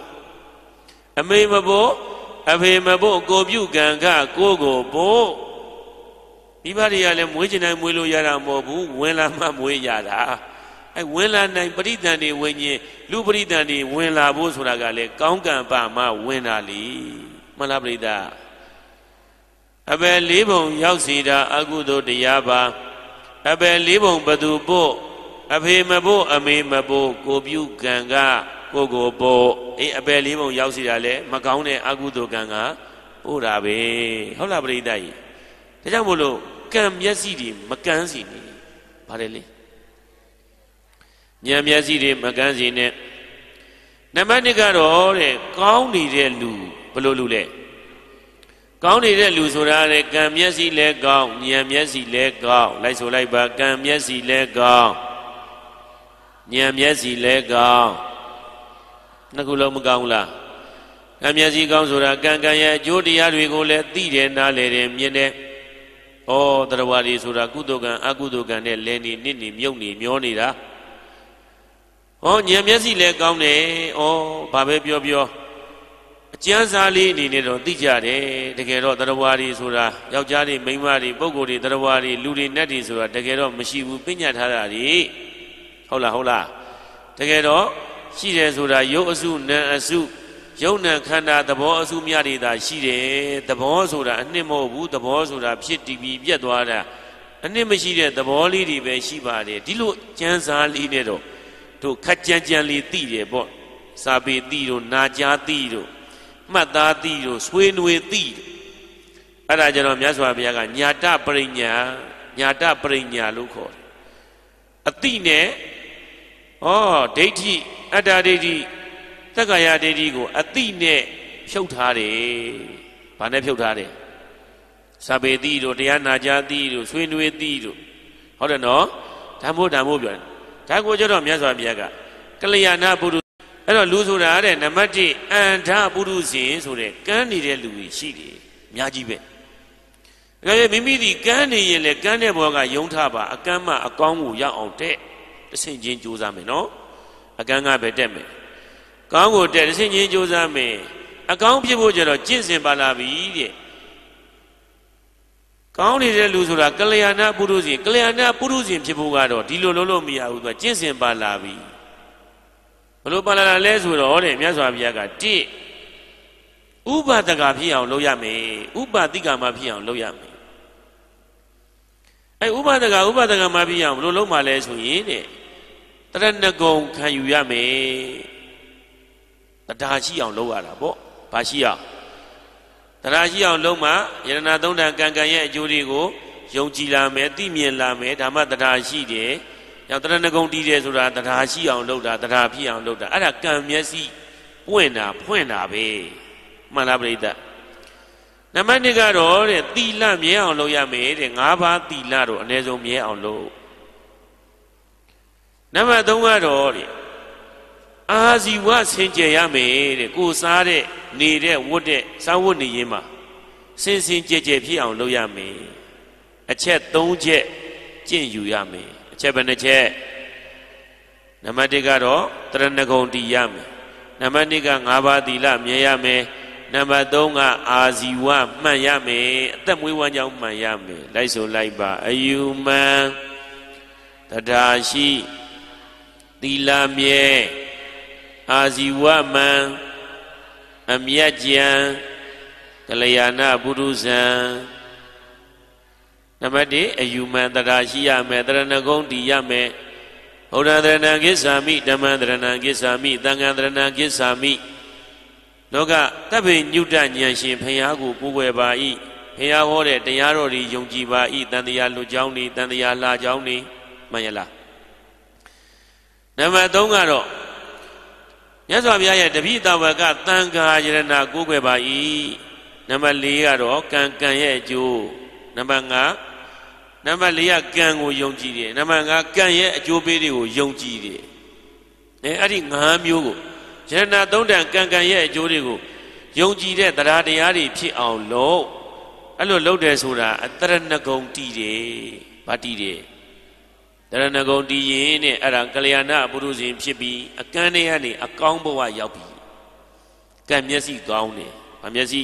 အမေမပို့အဖေမပို့ကိုပြုကံကကိုကိုပို့မိဘတွေကလည်းမွေးချင်တိုင်းမွေးလို့ရတာမဟုတ်ဘူးဝင်လာမှမွေးရတာအဲဝင်လာနိုင်ပရိသန်တွေဝင်ရင်လူပရိသန်တွေဝင်လာဖို့ဆိုတာကလည်းကောင်းကံပါမှဝင်တာလीမှန်လားပရိသတ်အပယ်လေးပုံ ရောက်စီတာအကုသိုလ်တရားပါအပယ်လေးပုံဘသူပို့အဖေမဖို့အမေမဖို့ကိုပြုကံကကိုကိုပို့အေးအပယ်လေးပုံရောက်စီတာလဲမကောင်းတဲ့အကုသိုလ်ကံကပို့တာပဲဟုတ်လားပရိသတ်ကြီးဒါကြောင့်မို့လို့ကံမျက်စိတွေမကန်းစီနေဗါတယ်လေဉာဏ်မျက်စိတွေမကန်းစီနဲ့နံပါတ်1ကတော့တဲ့ကောင်းနေတဲ့လူဘယ်လိုလူလဲကောင်းနေတဲ့လူဆိုတာလေကံမျက်စိလည်းကောင်းဉာဏ်မျက်စိလည်းကောင်းလိုက်ဆိုလိုက်ပါကံမျက်စိလည်းကောင်းဉာဏ်မျက်စီလည်းကောင်းနှစ်ခုလုံးမကောင်းဘူးလားဉာဏ်မျက်စီကောင်းဆိုတာကံကံရဲ့အကျိုးတရားတွေကိုလည်းသိတယ်နားလည်တယ်မြင်တယ်ဩတရဝါဒီဆိုတာကုသိုလ်ကံအကုသိုလ်ကံနဲ့လဲနေနစ်နေမြုပ်နေမျောနေတာဟောဉာဏ်မျက်စီလည်းကောင်းတယ်ဩဘာပဲပြောပြောအကျဉ်းစားလေးအနေနဲ့တော့သိကြတယ်တကယ်တော့တရဝါဒီဆိုတာယောက်ျားတွေမိန်းမတွေပုဂ္ဂိုလ်တွေတရဝါဒီလူတွေနတ်တွေဆိုတာတကယ်တော့မရှိဘူးပညာထားတာတွေဟုတ်လားဟုတ်လားတကယ်တော့ရှိတယ်ဆိုတာရုပ်အစုနာအစုယုံနံခန္ဓာသဘောအစုမြတွေသာရှိတယ်သဘောဆိုတာအနှစ်မဟုတ်ဘူးသဘောဆိုတာဖြစ်တည်ပြီးပြက်သွားတာအနှစ်မရှိတဲ့သဘောလေးတွေပဲရှိပါတယ်ဒီလိုကြံစားလေးနဲ့တော့တို့ခက်ကြံကြံလေးသိတယ်ပေါ့စာပေသိတို့နာကြားသိတို့မှတ်သားသိတို့ဆွေးနွေးသိတို့အဲ့ဒါကြတော့မြတ်စွာဘုရားကညာတပရိညာညာတပရိညာလို့ခေါ်တယ်အတိနဲ့ဩဒိဋ္ဌိအတ္တဒိဋ္ဌိတက္ကရာဒိဋ္ဌိကိုအတိနဲ့ဖြုတ်ထားတယ်။ဘာနဲ့ဖြုတ်ထားတယ်။စပေတိတို့တရားနာကြတိတို့ဆွေးနွေးတိတို့ဟုတ်တယ်နော်။ဓမ္မို့ဓမ္မို့ပြောတယ်။ဒါကိုကျတော့မြတ်စွာဘုရားကကလျာဏပုရုအဲ့တော့လူဆိုတာတဲ့နံပါတ်1အန္ဓပုရုဇဉ်ဆိုတဲ့ကန်းနေတဲ့လူကြီးရှိတယ်။အများကြီးပဲ။ဒါကြောင့်မိမိဒီကန်းနေရင်လေကန်းတဲ့ဘောကယုံထပါအကမ်းမအကောင်းကိုရအောင်တဲ့။တဆင့်ချင်းကြိုးစားမယ်နော်အကန်းကပဲတက်မယ်ကောင်းကိုတက်တဆင့်ချင်းကြိုးစားမယ်အကောင်းဖြစ်ဖို့ကျတော့ကျင့်စဉ်ပါလာပြီတဲ့ကောင်းနေတဲ့လူဆိုတာကလျာဏပုရုဇဉ်ကလျာဏပုရုဇဉ်ဖြစ်ဖို့ကတော့ဒီလိုလုံးလုံးမရဘူးသူကကျင့်စဉ်ပါလာပြီဘလို့ပါလာတာလဲဆိုတော့တဲ့မြတ်စွာဘုရားကတိဥပါဒကဖြစ်အောင်လုပ်ရမယ်ဥပါတိကမှာဖြစ်အောင်လုပ်ရမယ်အဲဥပါဒကဥပါဒကမှာဖြစ်အောင်ဘလို့လုံးပါလဲဆိုရင်တဲ့တရဏဂုံခံယူရမယ်တရားရှိအောင်လုပ်ရတာပေါ့ဘာရှိအောင်တရားရှိအောင်လုပ်မှယရဏသုံးတန်ကံကံရဲ့အကျိုးတွေကိုယုံကြည်လာမယ်သိမြင်လာမယ်ဒါမှတရားရှိတယ်။ရောက်တရဏဂုံတီးတယ်ဆိုတာတရားရှိအောင်လုပ်တာတရားဖြစ်အောင်လုပ်တာအဲ့ဒါကံမျက်စိပွင့်တာဖွင့်တာပဲမှန်လားပြိတ္တနံပါတ်2ကတော့တဲ့သီလမြဲအောင်လုပ်ရမယ်တဲ့၅ပါးသီလတော့အ ਨੇ စုံမြဲအောင်လုပ်နံပါတ်3ကတော့လေအာဇီဝဆင်ကြယ်ရမယ်တဲ့ကိုစားတဲ့နေတဲ့ဝတ်တဲ့စားဝတ် နေရင်မှာစင်စင်ကြယ်ကြယ်ဖြစ်အောင်လုပ်ရမယ်အချက်3ချက်ကျင့်ယူရမယ်အချက်ဘယ်နှချက်နံပါတ်1ကတော့တရဏဂုံတည်ရမယ်နံပါတ်2က5ပါးသီလမြဲရမယ်နံပါတ်3ကအာဇီဝမှန်ရမယ်အသက်မွေးဝမ်းကြောင်းမှန်ရမယ်လိုက်ဆိုလိုက်ပါအယူမှန်တဒါရှိသီလမြဲအာဇီဝမံအမြတ်ကြံကလျာဏပုရုဇံနံပါတ်1အယူမံတရားရှိရမယ်တရဏဂုံတည်ရမယ်ဘုရားတရဏကိစ္ဆာမိဓမ္မတရဏကိစ္ဆာမိသံဃာတရဏကိစ္ဆာမိလောကတပ်ပိညုတဉာဏ်ရှင်ဖရာကိုကိုးကွယ်ပါ၏ဖရာဟောတဲ့တရားတော်တွေယုံကြည်ပါ၏တန်တရားလူကြောင်းနေတန်တရားလာကြောင်းနေမှန်ရလားနံပါတ်3ကတော့မြတ်စွာဘုရားရဲ့တပိတဝကတန်ခါယရဏကိုးကွယ်ပါ၏နံပါတ်4ကတော့ကံကံရဲ့အကျိုးနံပါတ်5နံပါတ်4ကကံကိုယုံကြည်တယ်နံပါတ်5ကံရဲ့အကျိုးပေးတွေကိုယုံကြည်တယ်အဲအဲ့ဒီ5မျိုးကိုယရဏ3တန်ကံကံရဲ့အကျိုးတွေကိုယုံကြည်တဲ့တရားတရားတွေဖြစ်အောင်လို့အဲ့လိုလုပ်တယ်ဆိုတာအတရဏဂုံတည်တယ်ဗာတည်တယ်တရဏဂုံတည်ရင်နဲ့အဲ့ဒါကလျာဏပုရုဇဉ်ဖြစ်ပြီးအကန်းထဲကနေအကောင်းဘဝရောက်ပြီကံမျက်စိကောင်းတယ်ဗာမျက်စိ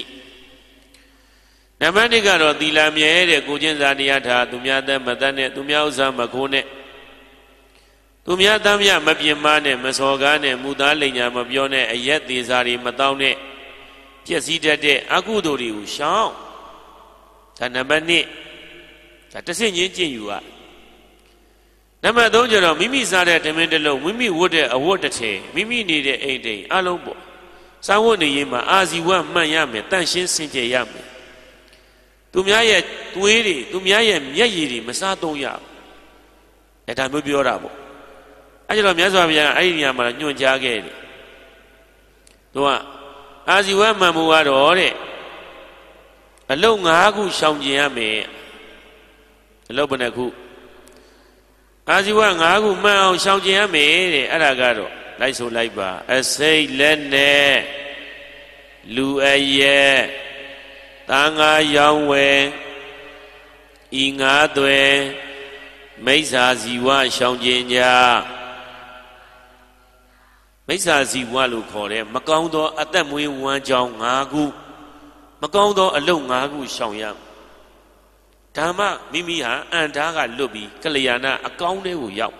နံပါတ်1ကတော့သီလမြဲတဲ့ကိုချင်းစာတရားထာ သူများသက်မသက်နဲ့သူများဥစ္စာမခိုးနဲ့သူများတမ်းမြမပြင်းမနဲ့မစော်ကားနဲ့မူသားလိန်ညာမပြောနဲ့အရက်သေးစားတွေမတောင်းနဲ့ပျက်စီးတတ်တဲ့အကုသိုလ်တွေကိုရှောင်ဒါနံပါတ်2ဒါတဆင့်ချင်းကျင့်ယူရနံပါတ်3ကျတော့မိမိစားတဲ့ထမင်းတစ်လုံးမိမိဝတ်တဲ့အဝတ်တစ်ထည်မိမိနေတဲ့အိမ်တိမ်အလုံးပေါ့စာဝတ်နေရင်မှာအာဇီဝမှန်ရမယ်တန့်ရှင်းစင်ကြယ်ရမယ်သူများရဲ့သွေးတွေသူများရဲ့မျက်ရည်တွေမစားသုံးရဘူးအဲဒါမျိုးပြောတာပေါ့အဲကျတော့မြတ်စွာဘုရားအဲ့ဒီနေရာမှာညွှန်ကြားခဲ့တယ်သူကအာဇီဝမှန်မှုကတော့တဲ့အလုံး၅ခုရှောင်ကျင်ရမယ်အလုံးဘယ်နှခုအာဇီဝ၅ခုမှန်အောင်ရှောင်ကျင်ရမယ်တဲ့အဲ့ဒါကတော့လိုက်ဆိုလိုက်ပါအစိတ်လက်နဲ့လူအရဲ့တန်ခါရောင်ဝယ်ဤငါးသွဲမိစ္ဆာဇီဝရှောင်ကျင်ကြမိစ္ဆာဇီဝလို့ခေါ်တယ်မကောင်းသောအသက်မွေးဝမ်းကြောင်း၅ခုမကောင်းသောအလုပ်၅ခုရှောင်ရမယ်ဒါမှမိမိဟာအန္တာကလွတ်ပြီးကလျာဏအကောင်းတဲ့ကိုရောက်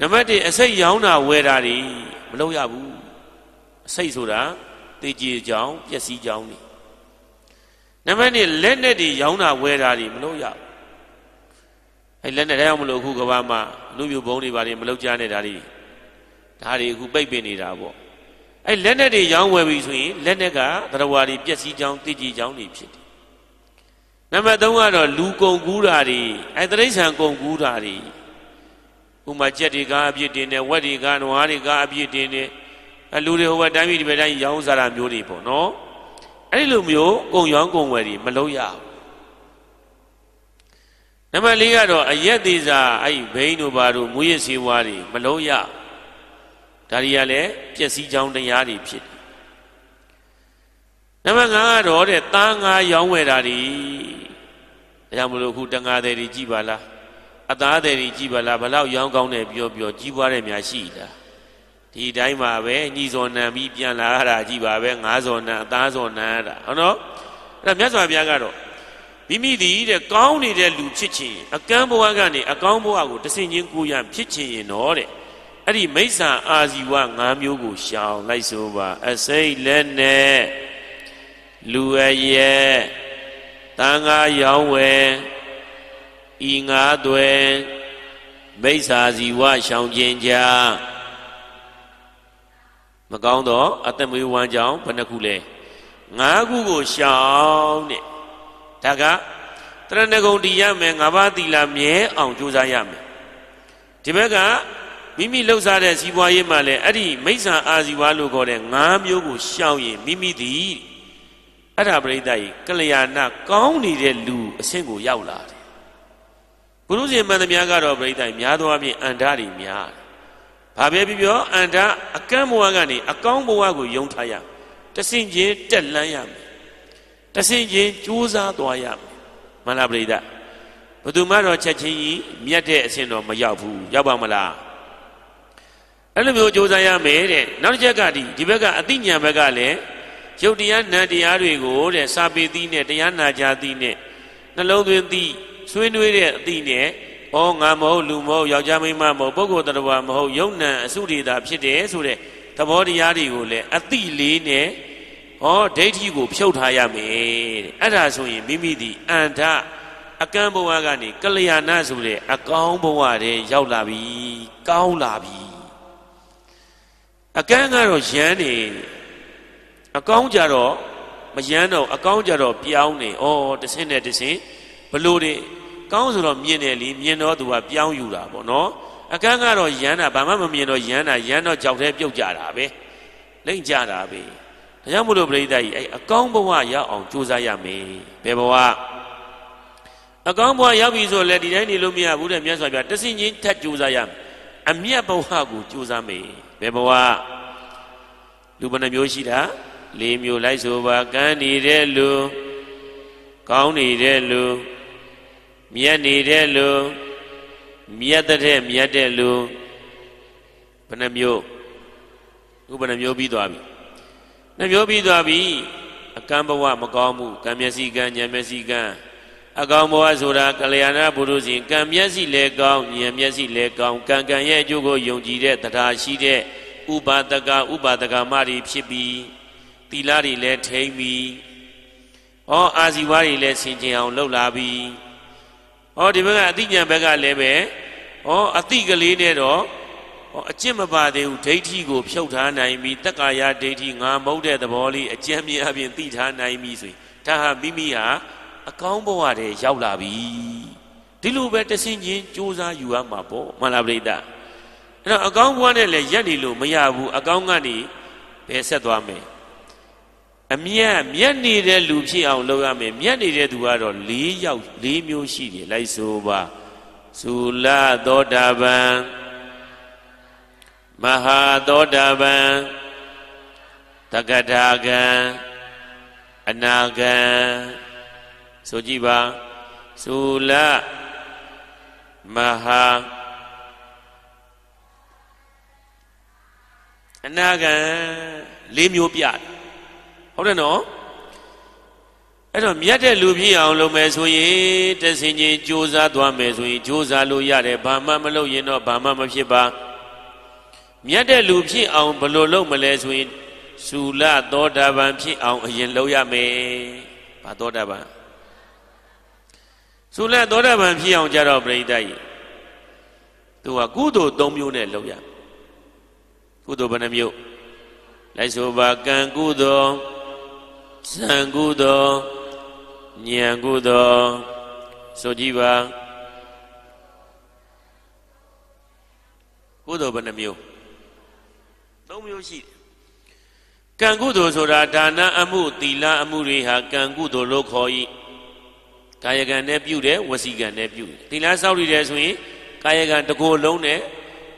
နံပါတ်1အစိတ်ရောင်းတာဝယ်တာတွေမလုပ်ရဘူးအစိတ်ဆိုတာတေကြီးကြောင်ပျက်စီးကြောင်နေနံပါတ်2လက်နဲ့တွေရောင်းတာဝယ်တာတွေမလုပ်ရဘူးအဲလက်နဲ့တရားမလို့အခုကဘာမှာလူမျိုးဘုံတွေပါတယ်မလုပ်ကြနဲ့ဒါတွေဒါတွေအခုပိတ်ပင်နေတာပေါ့အဲလက်နဲ့တွေရောင်းဝယ်ပြီဆိုရင်လက်နဲ့ကသရဝါတွေပျက်စီးကြောင်တေကြီးကြောင်တွေဖြစ်တယ်နံပါတ်3ကတော့လူကုန်ကူးတာတွေအဲတရိษံကုန်ကူးတာတွေဥမာကြက်တွေကအပြစ်တင်တယ်ဝက်တွေကနွားတွေကအပြစ်တင်တယ်အလူတွေဟိုဘက်တိုင်းပြည်ဒီဘက်တိုင်းရောင်းစားတာမျိုးတွေပေါ့နော်အဲ့ဒီလိုမျိုးကုန်ရောင်းကုန်ဝယ်တွေမလုပ်ရဘူးနံပါတ်4ကတော့အရက်သေးစာအဲ့ဘိန်းတို့ဘာတို့မူရစ်စေဝါတွေမလုပ်ရဒါတွေကလည်းပျက်စီးကြောင်းတရားတွေဖြစ်တယ်နံပါတ်5ကတော့တဲ့သားငါရောင်းဝယ်တာဒီဒါကြောင့်မလို့ခုတငါတယ်ကြီးကြည်ပါလားအသားတယ်ကြီးကြည်ပါလားဘလောက်ရောင်းကောင်းတယ်ပြောပြောကြီးပွားတယ်များရှိလားဒီတိုင်းပါပဲညီဇော်နံပြီးပြန်လာတာကြီးပါပဲငါးဇော်နံအသားဇော်နံတာဟုတ်နော်အဲ့ဒါမြတ်စွာဘုရားကတော့မိမိသည်တဲ့ကောင်းနေတဲ့လူဖြစ်ခြင်းအကမ်းဘဝကနေအကောင်းဘဝကိုတဆင်ချင်းကိုရဖြစ်ခြင်းရင်တော့တဲ့အဲ့ဒီမိစ္ဆာအာဇီဝ၅မျိုးကိုရှောင်လိုက်ဆိုပါ အစိမ့်လက်နဲ့လူအရဲ့တန်ခါရောင်းဝယ်ဤငါးသွဲမိစ္ဆာဇီဝရှောင်ခြင်းကြမကောင်းတော့အသက်မွေးဝမ်းကြောင်းဘယ်နှခုလဲငါးခုကိုရှောင်တဲ့ဒါကတရဏဂုံတည်ရမယ်ငါးပါးသီလမြဲအောင်ကြိုးစားရမယ်ဒီဘက်ကမိမိလှုပ်ရှားတဲ့စီးပွားရေးမှာလည်းအဲ့ဒီမိစ္ဆာအာဇီဝလို့ခေါ်တဲ့ငါးမျိုးကိုရှောင်ရင်မိမိသည်အဲ့ဒါပရိသတ်ကြီးကလျာဏကောင်းနေတဲ့လူအဆင့်ကိုရောက်လာတယ်ဘုရုဇင်မန္တမြကတော့ပရိသတ်များသောအားဖြင့်အန္တတွေများတယ်ဘာပဲပြောပြောအန္တအကန့်ဘဝကနေအကောင်းဘဝကိုယုံထားရတဆင့်ချင်းတက်လန်းရမယ်တဆင့်ချင်းကြိုးစားသွားရမယ်မလားပရိသတ်ဘသူမှတော့ချက်ချင်းကြီးမြတ်တဲ့အဆင့်တော့မရောက်ဘူးရောက်ပါမလားအဲ့လိုမျိုးကြိုးစားရမယ်တဲ့နောက်တစ်ချက်ကဒီဒီဘက်ကအသိဉာဏ်ဘက်ကလည်းရုပ်တရားနာတရားတွေကိုတဲ့စာပေသီးနဲ့တရားနာကြသီးနဲ့နှလုံးသွင်းသီးဆွေးနွေးတဲ့အသီးနဲ့ဩငါမဟုတ်လူမဟုတ်ယောက်ျားမိန်းမမဟုတ်ပုဂ္ဂိုလ်တရားမဟုတ်ယုံနံအစုဒေတာဖြစ်တယ်ဆိုတဲ့သဘောတရားတွေကိုလည်းအတိလေးနဲ့ဩဒိဋ္ဌိကို ဖြုတ်ထားရမယ်တဲ့အဲ့ဒါဆိုရင်မိမိဒီအန္တအကံဘဝကနေကလျာဏဆိုတဲ့အကောင်းဘဝတွေရောက်လာပြီကောင်းလာပြီအကံကတော့ရမ်းနေတယ်အကောင်းကြတော့မယမ်းတော့အကောင်းကြတော့ပြောင်းနေဩတဆင်းနဲ့တဆင်းဘလို့တွေကောင်းဆိုတော့မြင်တယ်လीမြင်တော့သူကပြောင်းယူတာပေါ့နော်အကန်းကတော့ယမ်းတာဘာမှမမြင်တော့ယမ်းတာယမ်းတော့ကြောက်တဲ့ပြုတ်ကြတာပဲလိမ့်ကြတာပဲဒါကြောင့်မလို့ပြိဿကြီးအဲအကောင်းဘဝရောက်အောင်ကြိုးစားရမယ်ဘယ်ဘဝအကောင်းဘဝရောက်ပြီဆိုလဲဒီတိုင်းနေလို့မရဘူးတဲ့မြတ်စွာဘုရားတဆင်ချင်းထပ်ကြိုးစားရမယ်အမြတ်ဘဝကိုကြိုးစားမယ်ဘယ်ဘဝလူဘယ်နှမျိုးရှိတာလေးမျိုးလိုက်ဆိုပါကန်းနေတဲ့လူကောင်းနေတဲ့လူမြတ်နေတဲ့လူမြတ်တဲ့မြတ်တဲ့လူဘယ်နှမျိုးခုဘယ်နှမျိုးပြီးသွားပြီနှမျိုးပြီးသွားပြီအကံဘဝမကောင်းမှုကံမျက်စိကံဉာဏ်မျက်စိကံအကောင်ဘဝဆိုတာကလျာဏပုရုษင်ကံမျက်စိလည်းကောင်းဉာဏ်မျက်စိလည်းကောင်းကံကံရဲ့အကျိုးကိုယုံကြည်တဲ့တရားရှိတဲ့ဥပါဒကဥပါဒကမတွေဖြစ်ပြီးသီလတွေလည်းထိမ့်ပြီ။ဩအာဇီဝတွေလည်းဆင်ခြင်အောင်လှုပ်လာပြီ။ဩဒီဘက်ကအသိဉာဏ်ဘက်ကလည်းပဲဩအသိကလေးနဲ့တော့ဩအကျင့်မပါသေးဘူးဒိဋ္ဌိကိုဖြုတ်ထားနိုင်ပြီတက္ကာယဒိဋ္ဌိငါမဟုတ်တဲ့သဘောလေးအကျဉ်းမြင်အပြင်သိထားနိုင်ပြီဆိုရင်ဒါဟာမိမိဟာအကောင်းဘဝတွေရောက်လာပြီ။ဒီလိုပဲတဆင်ချင်းစူးစမ်းယူရမှာပေါ့မှန်လားပြိတ္တာ။အဲ့တော့အကောင်းဘဝနဲ့လည်းရက်နေလို့မရဘူးအကောင်းကနေပဲဆက်သွားမယ်။အမြတ်မြတ်နေတဲ့လူဖြစ်အောင်လုပ်ရမယ်မြတ်နေတဲ့သူကတော့၄ယောက်၄မျိုးရှိတယ်လိုက်ဆိုပါဇူလသောတာပန်မဟာသောတာပန်တဂတာကံအနာကံဆိုကြည့်ပါဇူလမဟာအနာကံ၄မျိုးပြတယ်ဟုတ်တယ်နော်အဲ့တော့မြတ်တဲ့လူဖြစ်အောင်လုပ်မယ်ဆိုရင်တဆင်ချင်းကြိုးစားသွားမယ်ဆိုရင်ကြိုးစားလို့ရတယ်ဘာမှမလုပ်ရင်တော့ဘာမှမဖြစ်ပါမြတ်တဲ့လူဖြစ်အောင်ဘယ်လိုလုပ်မလဲဆိုရင်ဇူလသောတာပန်ဖြစ်အောင်အရင် လုပ်ရမယ်ဘာသောတာပန်ဇူလသောတာပန်ဖြစ်အောင်ကြတော့ပြိဿကြီးသူကကုသိုလ်၃မျိုးနဲ့လုပ်ရကုသိုလ်ဘယ်နှမျိုးလိုက်ဆိုပါကံကုသိုလ်ဇံကုသောဉာဏ်ကုသောဆိုကြည့်ပါကုသိုလ်ဘယ်နှမျိုးသုံးမျိုးရှိတယ်ကံကုသိုလ်ဆိုတာဒါနအမှုသီလအမှုတွေဟာကံကုသိုလ်လို့ခေါ်၏ကာယကံနဲ့ပြုတယ်ဝစီကံနဲ့ပြုတယ်သီလစောင့်ရည်တယ်ဆိုရင်ကာယကံတစ်ကိုယ်လုံးနဲ့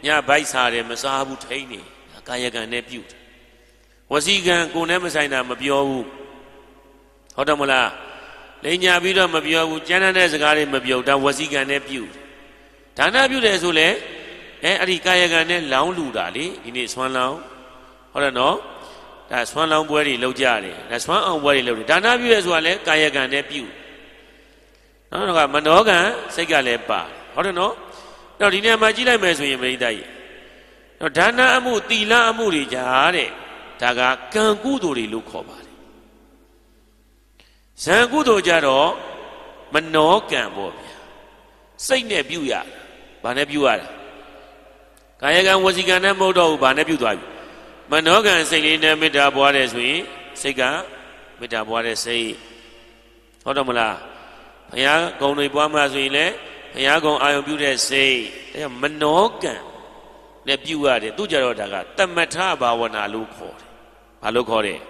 ညဘိုက်စားတယ်မစားဘူးထိန်းနေကာယကံနဲ့ပြုတယ်ဝစီကံကိုယ်နဲ့မဆိုင်တာမပြောဘူးဟုတ်တယ်မလားလိန်ညာပြီးတော့မပြောဘူးကျန်တဲ့စကားတွေမပြောဒါဝစီကံနဲ့ပြုဒါနပြုတယ်ဆိုလဲအဲအဲ့ဒီကာယကံနဲ့လောင်းလူတာလေဒီနေ့ဆွမ်းလောင်းဟုတ်တယ်နော်ဒါဆွမ်းလောင်းပွဲတွေလုပ်ကြတယ်ဒါဆွမ်းအောင်ပွဲတွေလုပ်တယ်ဒါနပြုရဲဆိုတာလဲကာယကံနဲ့ပြုနော်တော့ကမနောကံစိတ်ကလည်းပါဟုတ်တယ်နော်တော့ဒီနေရာမှာကြည့်လိုက်မယ်ဆိုရင်မိတ်တိုက်တော့ဒါနအမှုသီလအမှုတွေကြားတဲ့ဒါကကံကုသိုလ်တွေလို့ခေါ်ပါတယ်ဇံကုသိုလ်ကြတော့မနောကံပေါ့ဗျာစိတ်နဲ့ပြုရဘာနဲ့ပြုရလဲကာယကံဝစီကံနဲ့မဟုတ်တော့ဘူးဘာနဲ့ပြုသွားပြီမနောကံစိတ်လေးနဲ့မေတ္တာပွားတယ်ဆိုရင်စိတ်ကမေတ္တာပွားတဲ့စိတ်ဟုတ်တော့မလားဘုရားဂုံတွေပွားမှဆိုရင်လည်းဘုရားဂုံအာယုံပြုတဲ့စိတ်ဒါမနောကံနဲ့ပြုရတယ်သူကြတော့ဒါကတမထဘာဝနာလို့ခေါ်တယ်ဘာလို့ခေါ်တယ်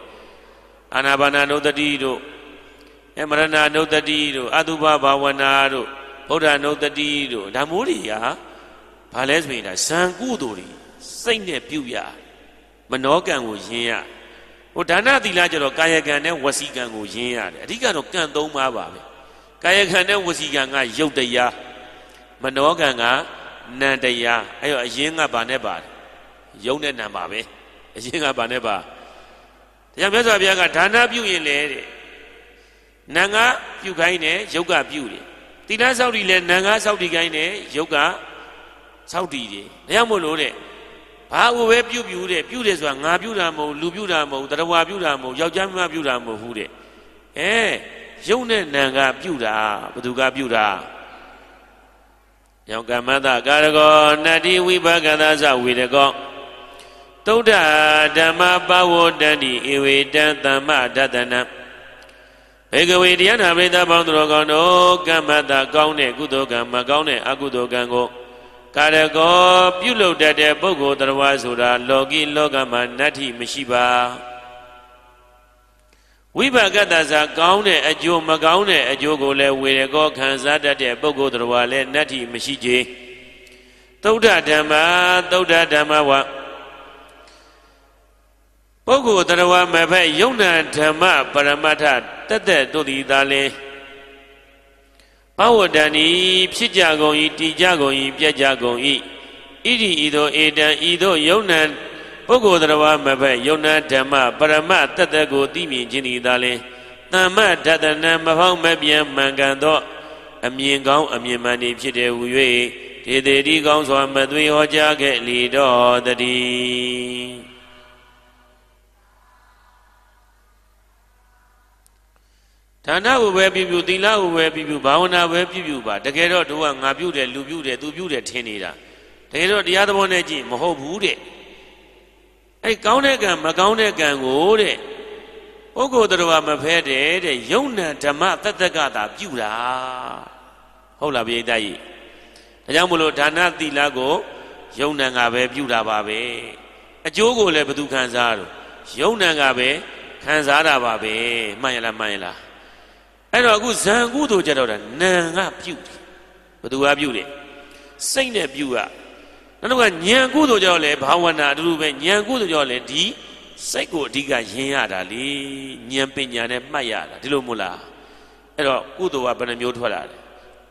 အာနာပါနာနုတ္တိတို့အဲမရဏနုတတိတို့အတုပဘာဝနာတို့ဗုဒ္ဓနုတတိတို့ဓမ္မိုးတွေဟာဘာလဲဆိုရင်ဒါဇံကုသိုလ်တွေစိတ်နဲ့ပြုရမနောကံကိုယင်းရဟိုဒါနသီလကျတော့ကာယကံနဲ့ဝစီကံကိုယင်းရတယ်အဓိကတော့ကံ၃ပါးပါပဲကာယကံနဲ့ဝစီကံကယုတ်တရားမနောကံကနံတရားအဲ့တော့အရင်ကဘာနဲ့ပါယုံတဲ့နံပါပဲအရင်ကဘာနဲ့ပါတရားမြတ်စွာဘုရားကဒါနပြုရင်လေတဲ့နံငါပြုခိုင်းတယ်ယုတ်ကပြုတယ်တိလဆောက်တည်လဲနံငါဆောက်တည်ခိုင်းတယ်ယုတ်ကဆောက်တည်တယ်ဒါကြောင့်မို့လို့တဲ့ဘာဝပဲပြုတ်ပြုတဲ့ပြုတ်တယ်ဆိုတာငါပြုတ်တာမဟုတ်လူပြုတ်တာမဟုတ်တရဝပြုတ်တာမဟုတ်ယောက်ျားမပြုတ်တာမဟုတ်ဘူးတဲ့အဲရုပ်နဲ့နာကပြုတ်တာဘသူကပြုတ်တာယောက်ကမတကာရကောနတ္တိဝိဘကသသဝေရကောတုဒ္ဓဓမ္မပဝတ္တတိဧဝေတံသမ္မဒတနံဘေကဝေတရားနာဘိသဘောင်းသူတော်ကောင်းတို့ကမ္မတာကောင်းတဲ့ကုသိုလ်ကံမကောင်းတဲ့အကုသိုလ်ကံကိုကာရကောပြုလုပ်တတ်တဲ့ပုဂ္ဂိုလ်တရားဆိုတာလောကီလောကမှာနတ္ထိမရှိပါဝိပါကတ္တစာကောင်းတဲ့အကျိုးမကောင်းတဲ့အကျိုးကိုလည်းဝေရကောခံစားတတ်တဲ့ပုဂ္ဂိုလ်တရားလည်းနတ္ထိမရှိခြင်းသုဒ္ဓဓမ္မသုဒ္ဓဓမ္မဝါပုဂ္ဂိုလ်တရားမဖက်ယုံနာဓမ္မပရမတ္ထတက်တဲ့တို့သည်သာလင်ဘဝတန်ဤဖြစ်ကြကုန်ဤတည်ကြကုန်ဤပြတ်ကြကုန်ဤဣတိဤသို့ဧတံဤသို့ယုံနာပုဂ္ဂိုလ်တရားမဖက်ယုံနာဓမ္မပရမတတ်တဲ့ကိုသိမြင်ခြင်းသည်သာလင်သမ္မဒတနမဖောင်းမပြံမှန်ကန်သောအမြင်ကောင်းအမြင်မှန်ဤဖြစ်တယ်ဟူ၍ဒေတိတိကောင်းစွာမသွေဟောကြားခဲ့လီတော်တည်းဒါနကိုပဲပြုပြုသီလကိုပဲပြုပြုဘာဝနာပဲပြုပြုပါတကယ်တော့တို့ကငါပြုတယ်လူပြုတယ်သူပြုတယ်ထင်နေတာတကယ်တော့တရားသဘောနဲ့ကြည့်မဟုတ်ဘူးတဲ့အဲကောင်းတဲ့ကံမကောင်းတဲ့ကံကိုတဲ့ပုဂ္ဂိုလ်တော်မဖဲတဲ့တဲ့ယုံနံဓမ္မတသကတာပြုတာဟုတ်လားပြိတ္တကြီးဒါကြောင့်မလို့ဒါနသီလကိုယုံနံကပဲပြုတာပါပဲအကျိုးကိုလည်းဘသူခံစားရတော့ယုံနံကပဲခံစားတာပါပဲမှန်ရလားမှန်ရလားအဲ့တော့အခုဇံကုသိုလ်ကြတော့နာငါပြုတ်တယ်ဘသူကပြုတ်တယ်စိတ်နဲ့ပြုတ်ရနောက်တော့ဉာဏ်ကုသိုလ်ကြတော့လေဘာဝနာအတူတူပဲဉာဏ်ကုသိုလ်ကြတော့လေဒီစိတ်ကိုအဓိကရင်းရတာလေဉာဏ်ပညာနဲ့မှတ်ရတာဒီလိုမို့လားအဲ့တော့ကုသိုလ်ကဘယ်နှမျိုးထွက်လာလဲ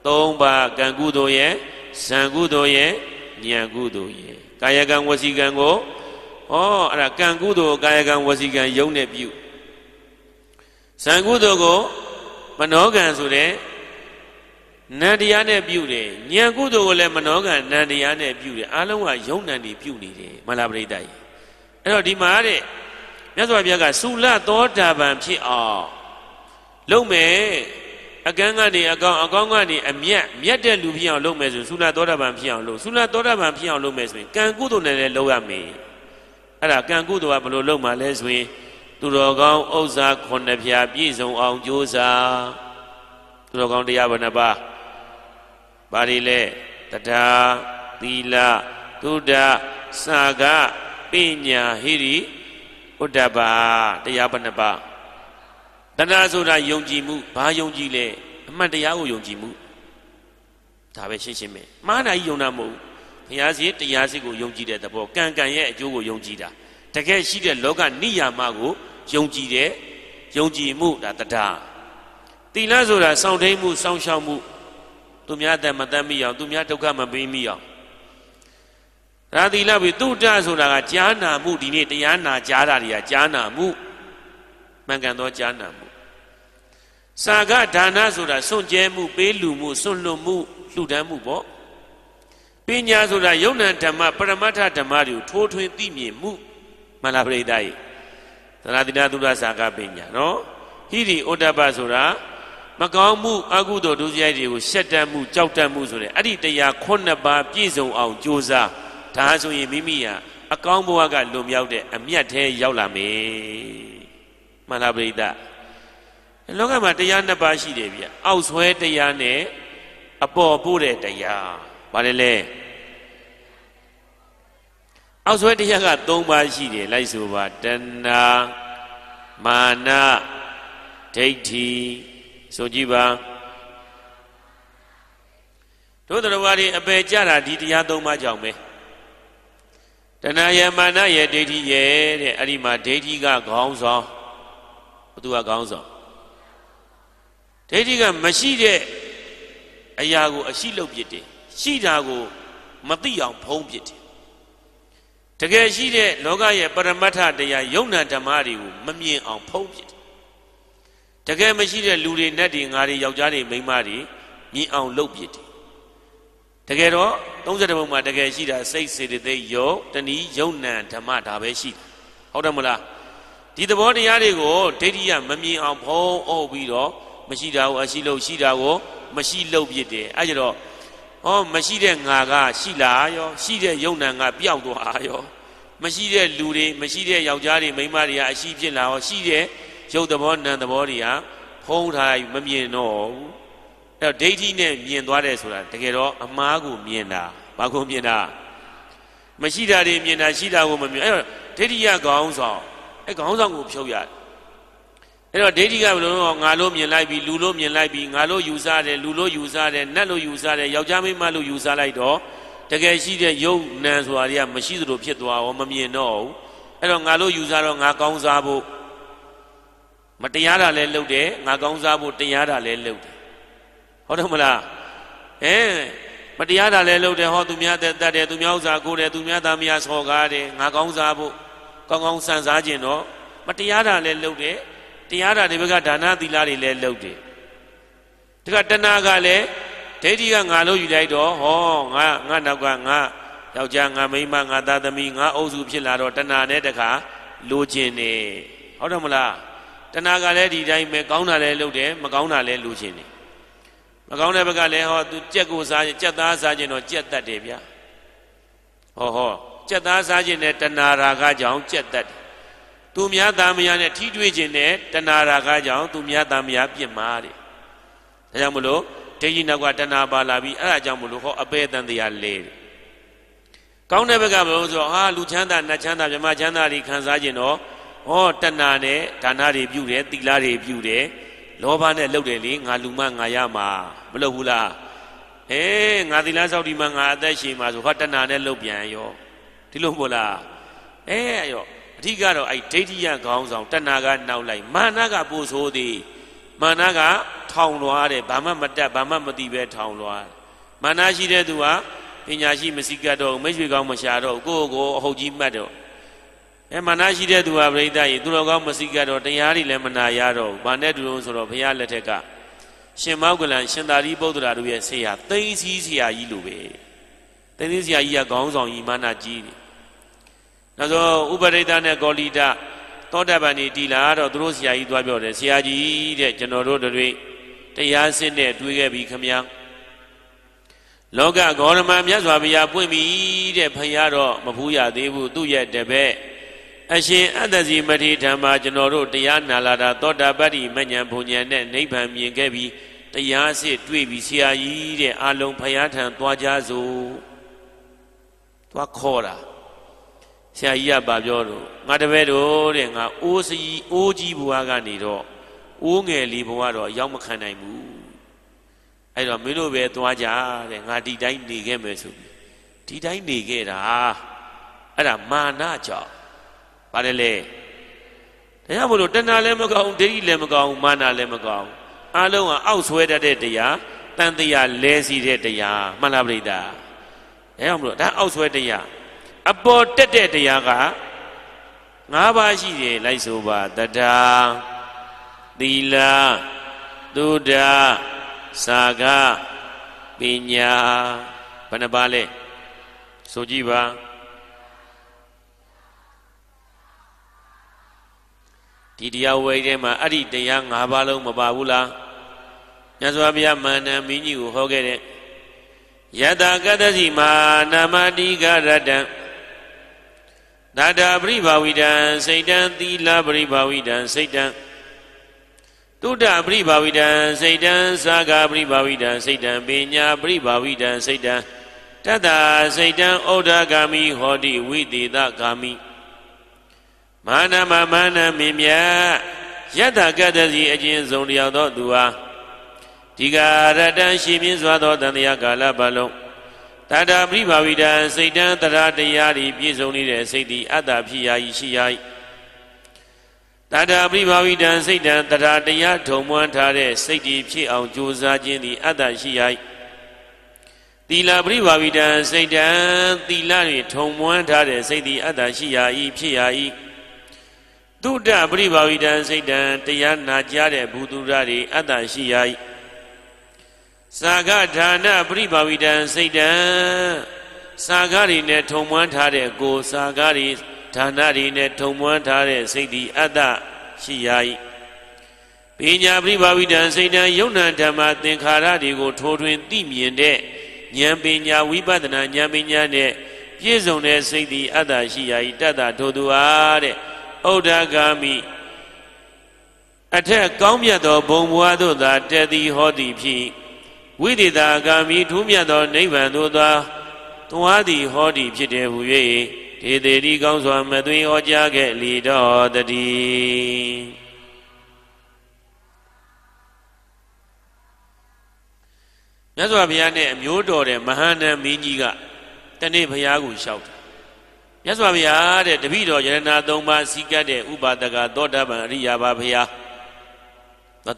၃ပါးကံကုသိုလ်ရဲ့ဇံကုသိုလ်ရဲ့ဉာဏ်ကုသိုလ်ရဲ့ကာယကံဝစီကံကိုဟောအဲ့ဒါကံကုသိုလ်ကာယကံဝစီကံယုံနဲ့ပြုဇံကုသိုလ်ကိုမနောကံဆိုတဲ့နန္တရားနဲ့ပြုတယ်ဉာဏ်ကုသိုလ်ကိုလည်းမနောကံနန္တရားနဲ့ပြုတယ်အားလုံးကယုံနံတွေပြုနေတယ်မလားပရိသတ်ကြီးအဲ့တော့ဒီမှာတဲ့မြတ်စွာဘုရားကသုလသောတာပန်ဖြစ်အောင်လုပ်မယ်အကန်းကနေအကောင်အကောင်ကနေအမြတ်မြတ်တဲ့လူဖြစ်အောင်လုပ်မယ်ဆိုသုလသောတာပန်ဖြစ်အောင်လုပ်သုလသောတာပန်ဖြစ်အောင်လုပ်မယ်ဆိုရင်ကံကုသိုလ်နဲ့လည်းလုပ်ရမယ်အဲ့ဒါကံကုသိုလ်ကဘယ်လိုလုပ်မှာလဲဆိုရင်သူတော်ကောင်းဥစ္စာခုနှစ်ဖြာ ပြည့်စုံအောင်ကြိုးစားသူတော်ကောင်းတရားဘယ်နှပါးပါဠိလဲတထာသီလသုဒ္ဓစာကပညာဟိရိဥဒ္ဒပါတရားဘယ်နှပါးတဏှာဆိုတာယုံကြည်မှုဘာယုံကြည်လဲအမှန်တရားကိုယုံကြည်မှုဒါပဲရှင်းရှင်းပဲမှားတာကြီးယုံတာမဟုတ်ဘူးဘုရားစီတရားစီကိုယုံကြည်တဲ့သဘောကံကံရဲ့အကျိုးကိုယုံကြည်တာတကယ်ရှိတဲ့လောကနိယာမကိုယုံကြည်တဲ့ယုံကြည်မှုဒါတရားသီလဆိုတာစောင့်ထိန်မှုစောင့်ရှောက်မှု သူများတန်မတတ်မိအောင်သူများဒုက္ခမပေးမိအောင်ဒါသီလပြီသူတ္တဆိုတာကကြားနာမှုဒီနေ့တရားနာကြားတာတွေကကြားနာမှုမှန်ကန်သောကြားနာမှုစာကဒါနဆိုတာစွန့်ကြဲမှု ပေးလူမှုစွန့်လွတ်မှုလှူဒန်းမှုပေါ့ပညာဆိုတာယုံ nant ဓမ္မပရမတ္ထဓမ္မတွေကိုထိုးထွင်းသိမြင်မှုမန္တပရိသရေသရတိနာသုဒ္ဓစာကပညာနော်ဟိရိဩတ္တပဆိုတာမကောင်းမှုအကုသိုလ်ဒုစရိုက်တွေကိုရှက်တတ်မှုကြောက်တတ်မှုဆိုတဲ့အဲ့ဒီတရားခုနှစ်ပါးပြည့်စုံအောင်ကြိုးစားဒါဆိုရင်မိမိဟာအကောင်းဘဝကလွန်မြောက်တဲ့အမြတ်ထဲရောက်လာမယ်မှန်လားပရိသတ်လောကမှာတရားနှစ်ပါးရှိတယ်ဗျအောက်ဆွဲတရားနဲ့အပေါ်ပို့တဲ့တရားဘာလဲလဲအောက်ဆွဲတရားက၃ပါးရှိတယ်လိုက်ဆိုပါတဏှာမာနဒိဋ္ဌိဆိုကြည့်ပါတို့တော်ဘာတွေအပယ်ကြတာဒီတရား၃ပါးကြောင့်ပဲတဏှာယမာနယဒိဋ္ဌိယတဲ့အဲ့ဒီမှာဒိဋ္ဌိကခေါင်းဆောင်ဘသူကခေါင်းဆောင်ဒိဋ္ဌိကမရှိတဲ့အရာကိုအရှိလုပ်ဖြစ်တယ်ရှိတာကို မသိအောင်ဖုံးဖြစ်တယ်တကယ်ရှိတဲ့လောကရဲ့ပရမတ္ထတရားယုံနာဓမ္မတွေကိုမမြင်အောင်ဖုံးပစ်တကယ်မရှိတဲ့လူတွေနဲ့တွေငါတွေယောက်ျားတွေမိန်းမတွေမြင်အောင်လုပ်ပစ်တယ်တကယ်တော့30ဘုံမှာတကယ်ရှိတာစိတ်စေတသိက်ယုံတဏီယုံနာဓမ္မဒါပဲရှိဟုတ်တယ်မလားဒီသဘောတရားတွေကိုဒိဋ္ဌိကမမြင်အောင်ဖုံးအုပ်ပြီးတော့မရှိတာကိုအရှိလို့ရှိတာကိုမရှိလို့ဖြစ်တယ်အဲကြတော့ဩမရှိတဲ့ငါကရှိလားရောရှိတဲ့ယုံနာကပျောက်သွားရောမရှိတဲ့လူတွေမရှိတဲ့ယောက်ျားတွေမိန်းမတွေကအရှိဖြစ်လာရောရှိတဲ့ရုပ်သဘောနာမ်သဘောတွေကဖုံးထားမမြင်တော့ဘူးအဲ့တော့ဒိဋ္ဌိနဲ့မြင်သွားတယ်ဆိုတာတကယ်တော့အမှားကိုမြင်တာဘာကိုမြင်တာမရှိတာတွေမြင်တာရှိတာကိုမမြင်အဲ့တော့ဒိဋ္ဌိယခေါင်းဆောင်အဲ့ခေါင်းဆောင်ကိုဖြုတ်ရတယ်အဲ့တော့ဒိဋ္ဌိကဘယ်လိုလဲငါလို့မြင်လိုက်ပြီလူလို့မြင်လိုက်ပြီငါလို့ယူဆတယ်လူလို့ယူဆတယ်နတ်လို့ယူဆတယ်ယောက်ျားမိန်းမလို့ယူဆလိုက်တော့တကယ်ရှိတဲ့ယုတ်နံဆိုတာတွေကမရှိသလိုဖြစ်သွားရောမမြင်တော့ဘူးအဲ့တော့ငါလို့ယူဆတော့ငါကောင်းစားဖို့မတရားတာလည်းလုပ်တယ်ငါကောင်းစားဖို့တရားတာလည်းလုပ်တယ်ဟုတ်တယ်မလားအဲမတရားတာလည်းလုပ်တယ်ဟောသူများတက်တက်တယ်သူများဥစ္စာကိုတယ်သူများသားမယားဆော်ကားတယ်ငါကောင်းစားဖို့ကောင်းကောင်းစံစားခြင်းတော့မတရားတာလည်းလုပ်တယ်တရားဓာတ်ဒီဘက်ကဒါနသီလတွေလည်းလုပ်တယ်တခါတဏှာကလည်းဒိဋ္ဌိကငါလို့ယူလိုက်တော့ဟောငါငါနောက်ကငါယောက်ျားငါမိန်းမငါသားသမီးငါအုပ်စုဖြစ်လာတော့တဏှာနဲ့တခါလိုချင်နေဟုတ်တယ်မလားတဏှာကလည်းဒီတိုင်းပဲကောင်းတာလည်းလုပ်တယ်မကောင်းတာလည်းလိုချင်နေမကောင်းတဲ့ဘက်ကလည်းဟောသူကြက်ကိုစားကြက်သားစားခြင်းတော့ကြက်တတ်တယ်ဗျာဟောဟောကြက်သားစားခြင်းနဲ့တဏှာရာကကြောင့်ကြက်တတ်တယ်သူများသားမယားနဲ့ထီးတွေ့ခြင်းနဲ့တဏှာရာဂကြောင့်သူများသားမယားပြစ်မှာတဲ့ဒါကြောင့်မလို့ဒိဋ္ဌိနောက်ကတဏှာပါလာပြီးအဲ့ဒါကြောင့်မလို့ဟောအပေတန်တရားလဲတယ်ကောင်းတဲ့ဘက်ကဘယ်လိုဆိုဟာလူချမ်းသာနတ်ချမ်းသာမြမချမ်းသာတွေခံစားခြင်းတော့ဟောတဏှာနဲ့ဒါနတွေပြုတယ်သီလတွေပြုတယ်လောဘနဲ့လှုပ်တယ်လေငါလူမငါရမှာမလှုပ်ဘူးလားအေးငါသီလဆောက်ဒီမှာငါအသက်ရှင်မှာဆိုဟောတဏှာနဲ့လှုပ်ပြန်ရောဒီလိုမဟုတ်လားအဲရောအဓိကတော့အဲ့ဒိဋ္ဌိယခေါင်းဆောင်တဏှာကနောက်လိုက် မာနကပိုဆိုးသည်မာနကထောင်လွားတယ်ဘာမှမတတ်ဘာမှမသိပဲထောင်လွားမာနရှိတဲ့သူဟာပညာရှိမစည်းကပ်တော့မိတ်ဆွေကောင်းမရှာတော့ကိုယ့်ကိုယ်အဟုတ်ကြီးမှတ်တော့အဲမာနရှိတဲ့သူဟာပြိဋ္ဌာယေသူတော်ကောင်းမစည်းကပ်တော့တရားတွေလည်းမနာရတော့ဘာနဲ့တူလို့ဆိုတော့ဘုရားလက်ထက်ကရှင်မောက္ကလန်ရှင်သာရိပုတ္တရာတို့ရဲ့ဆရာသိသိဆရာကြီးလိုပဲသိသိဆရာကြီးကခေါင်းဆောင်ကြီးမာနကြီးတယ်နောက်ဆုံးဥပရိဒနဲ့ဂေါလိဒသောတာပန်ကြီးတီလာတော့သူတို့ဆရာကြီးသွားပြောတယ်ဆရာကြီးတဲ့ကျွန်တော်တို့တွေတရားစစ်နဲ့တွေ့ခဲ့ပြီခမညာလောကဂေါရမမြတ်စွာဘုရားပွင့်ပြီတဲ့ဖခင်တော့မဖူးရသေးဘူးသူ့ရဲ့တပည့်အရှင်အတ္တဇိမထေဓမ္မာကျွန်တော်တို့တရားနာလာတာ သောတာပတ္တိမညံဘုံညံနဲ့နိဗ္ဗာန်မြင်ခဲ့ပြီတရားစစ်တွေ့ပြီဆရာကြီးတဲ့အလုံးဖခင်ထံသွားကြစို့သွားခေါ်တာဆရာကြီးကဗာပြောတော့ငါတပည့်တော်တဲ့ငါအိုးစီအိုးကြီးဘွားကနေတော့အိုးငယ်လေးဘွားတော့ရောက်မခံနိုင်ဘူးအဲ့တော့မင်းတို့ပဲသွားကြတဲ့ငါဒီတိုင်းနေခဲ့မယ်ဆိုပြီးဒီတိုင်းနေခဲ့တာအဲ့ဒါမာနကြောင့်ဘာလဲလဲဒါကြောင့်မလို့တဏှာလည်းမကောင်းဒိဋ္ဌိလည်းမကောင်းမာနလည်းမကောင်းအလုံးကအောက်ဆွဲတတ်တဲ့တရားတန်တရားလဲစီတဲ့တရားမှန်လားပြိတ္တာဒါကြောင့်မလို့ဒါအောက်ဆွဲတရားအပေါ်တက်တဲ့တရားက၅ပါးရှိတယ်လိုက်ဆိုပါတထာသီလသုဒ္ဓစာကပညာဘယ်နှပါးလဲဆိုကြည့်ပါဒီတရားဝဲထဲမှာအဲ့ဒီတရား၅ပါးလုံးမပါဘူးလားမြတ်စွာဘုရားမာနမင်းကြီးကိုဟောခဲ့တဲ့ယတကတ္တစီမာနာမတိကရတ္တံဒါတာပရိဘာဝိတံစိတ်တံသီလပရိဘာဝိတံစိတ်တံတုဒ္ဓပရိဘာဝိတံစိတ်တံသာဂပရိဘာဝိတံစိတ်တံပညာပရိဘာဝိတံစိတ်တံတတ္တာစိတ်တံဩဒဂာမိဟောတိဝိသေသဂာမိမာနမမာနမင်မြယတ္တကတ္တစီအကျဉ်းဆုံးတယောက်သောသူဟာဒီဃာရတံရှိမြင့်စွာသောတန်တရားကာလပတ်လုံးတာတာပရိဘာဝိတံစိတ်တံတရားတရားဤပြည့်စုံနေတဲ့စိတ်သည်အတ္တဖြစ်ရာဤရှိရာဤတာတာပရိဘာဝိတံစိတ်တံတရားတရားထုံမွန်းထားတဲ့စိတ်ဒီဖြစ်အောင်ကြိုးစားခြင်းသည်အတ္တရှိရာဤသီလပရိဘာဝိတံစိတ်တံသီလတွေထုံမွန်းထားတဲ့စိတ်သည်အတ္တရှိရာဤဖြစ်ရာဤသုတ္တပရိဘာဝိတံစိတ်တံတရားနာကြားတဲ့ဘုသူရတွေအတ္တရှိရာဤသာဂဌာနပရိပါဝိတံစိတ်တံသာဂရီနဲ့ထုံမွန်းထားတဲ့ကိုသာဂရီဌာနရီနဲ့ထုံမွန်းထားတဲ့စိတ်ဒီအတ္တရှိရာ၏ပညာပရိပါဝိတံစိတ်တံယုံနာဓမ္မသင်္ခါရတွေကို ထိုးထွင်းသိမြင်တဲ့ဉာဏ်ပညာဝိပဿနာဉာဏ်ပညာနဲ့ပြည့်စုံတဲ့စိတ်ဒီအတ္တရှိရာ၏တတ္တထိုသူအားတဲ့ဩဒဂါမိအထက်ကောင်းမြတ်သောဘုံဘွားတို့သာတည်သည်ဟောသည်ဖြစ်ဝိသေသာဂာမိထူးမြတ်သောနိဗ္ဗာန်သို့သာသွားသည် ဟောသည်ဖြစ်တယ်ဟု၍ဒေသေတိကောင်းစွာမသွေဟောကြားခဲ့လီတော်တည်းမြတ်စွာဘုရားနဲ့အမျိုးတော်တဲ့မဟာနံမင်းကြီးကတနေ့ဘုရားကိုလျှောက်တယ်မြတ်စွာဘုရားတဲ့တပည့်တော်ယရနာ၃ပါးစီကတ်တဲ့ဥပါဒကသောတာပန်အရိယာပါဘုရား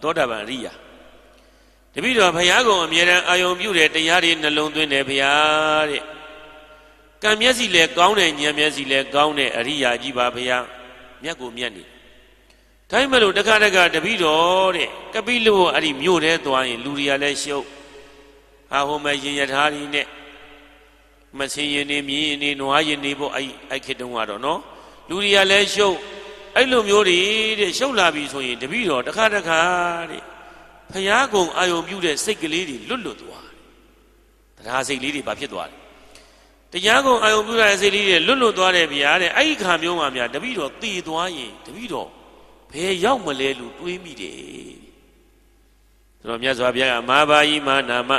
သောတာပန်အရိယာတပည့်တော်ဘုရားကအမြဲတမ်းအာယုံပြုတယ်တရားတွေနှလုံးသွင်းတယ်ဘုရားတဲ့ကံမျက်စိလည်းကောင်းတယ်ဉာဏ်မျက်စိလည်းကောင်းတယ်အရိယာကြီးပါဘုရားမြတ်ကိုမြတ်နေဒါမှမဟုတ်တခါတခါတပည့်တော်တဲ့ကပိလဝအဲ့ဒီမြို့ထဲသွားရင်လူတွေကလည်းရှုပ်ဟာဟိုမှာရင်ရထားကြီးနဲ့မစင်ရင်နေမြင်းနေနွားရင်နေပေါ့အဲ့အဲ့ခေတ်တုန်းကတော့နော်လူတွေကလည်းရှုပ်အဲ့လိုမျိုးတွေတဲ့ရှုပ်လာပြီဆိုရင်တပည့်တော်တခါတခါတဲ့ဖျားကုံအာယုံပြုတဲ့စိတ်ကလေးတွေလွတ်လွတ်သွားတယ်တရားစိတ်လေးတွေဘာဖြစ်သွားလဲတရားကုံအာယုံပြုတဲ့စိတ်လေးတွေလွတ်လွတ်သွားတယ်ဗျာတဲ့အဲ့ဒီခါမျိုးမှာဗျာတပိတော်တည်သွားရင်တပိတော်ဘယ်ရောက်မလဲလို့တွေးမိတယ်ဆိုတော့မြတ်စွာဘုရားကမာဘာယိမာနာမ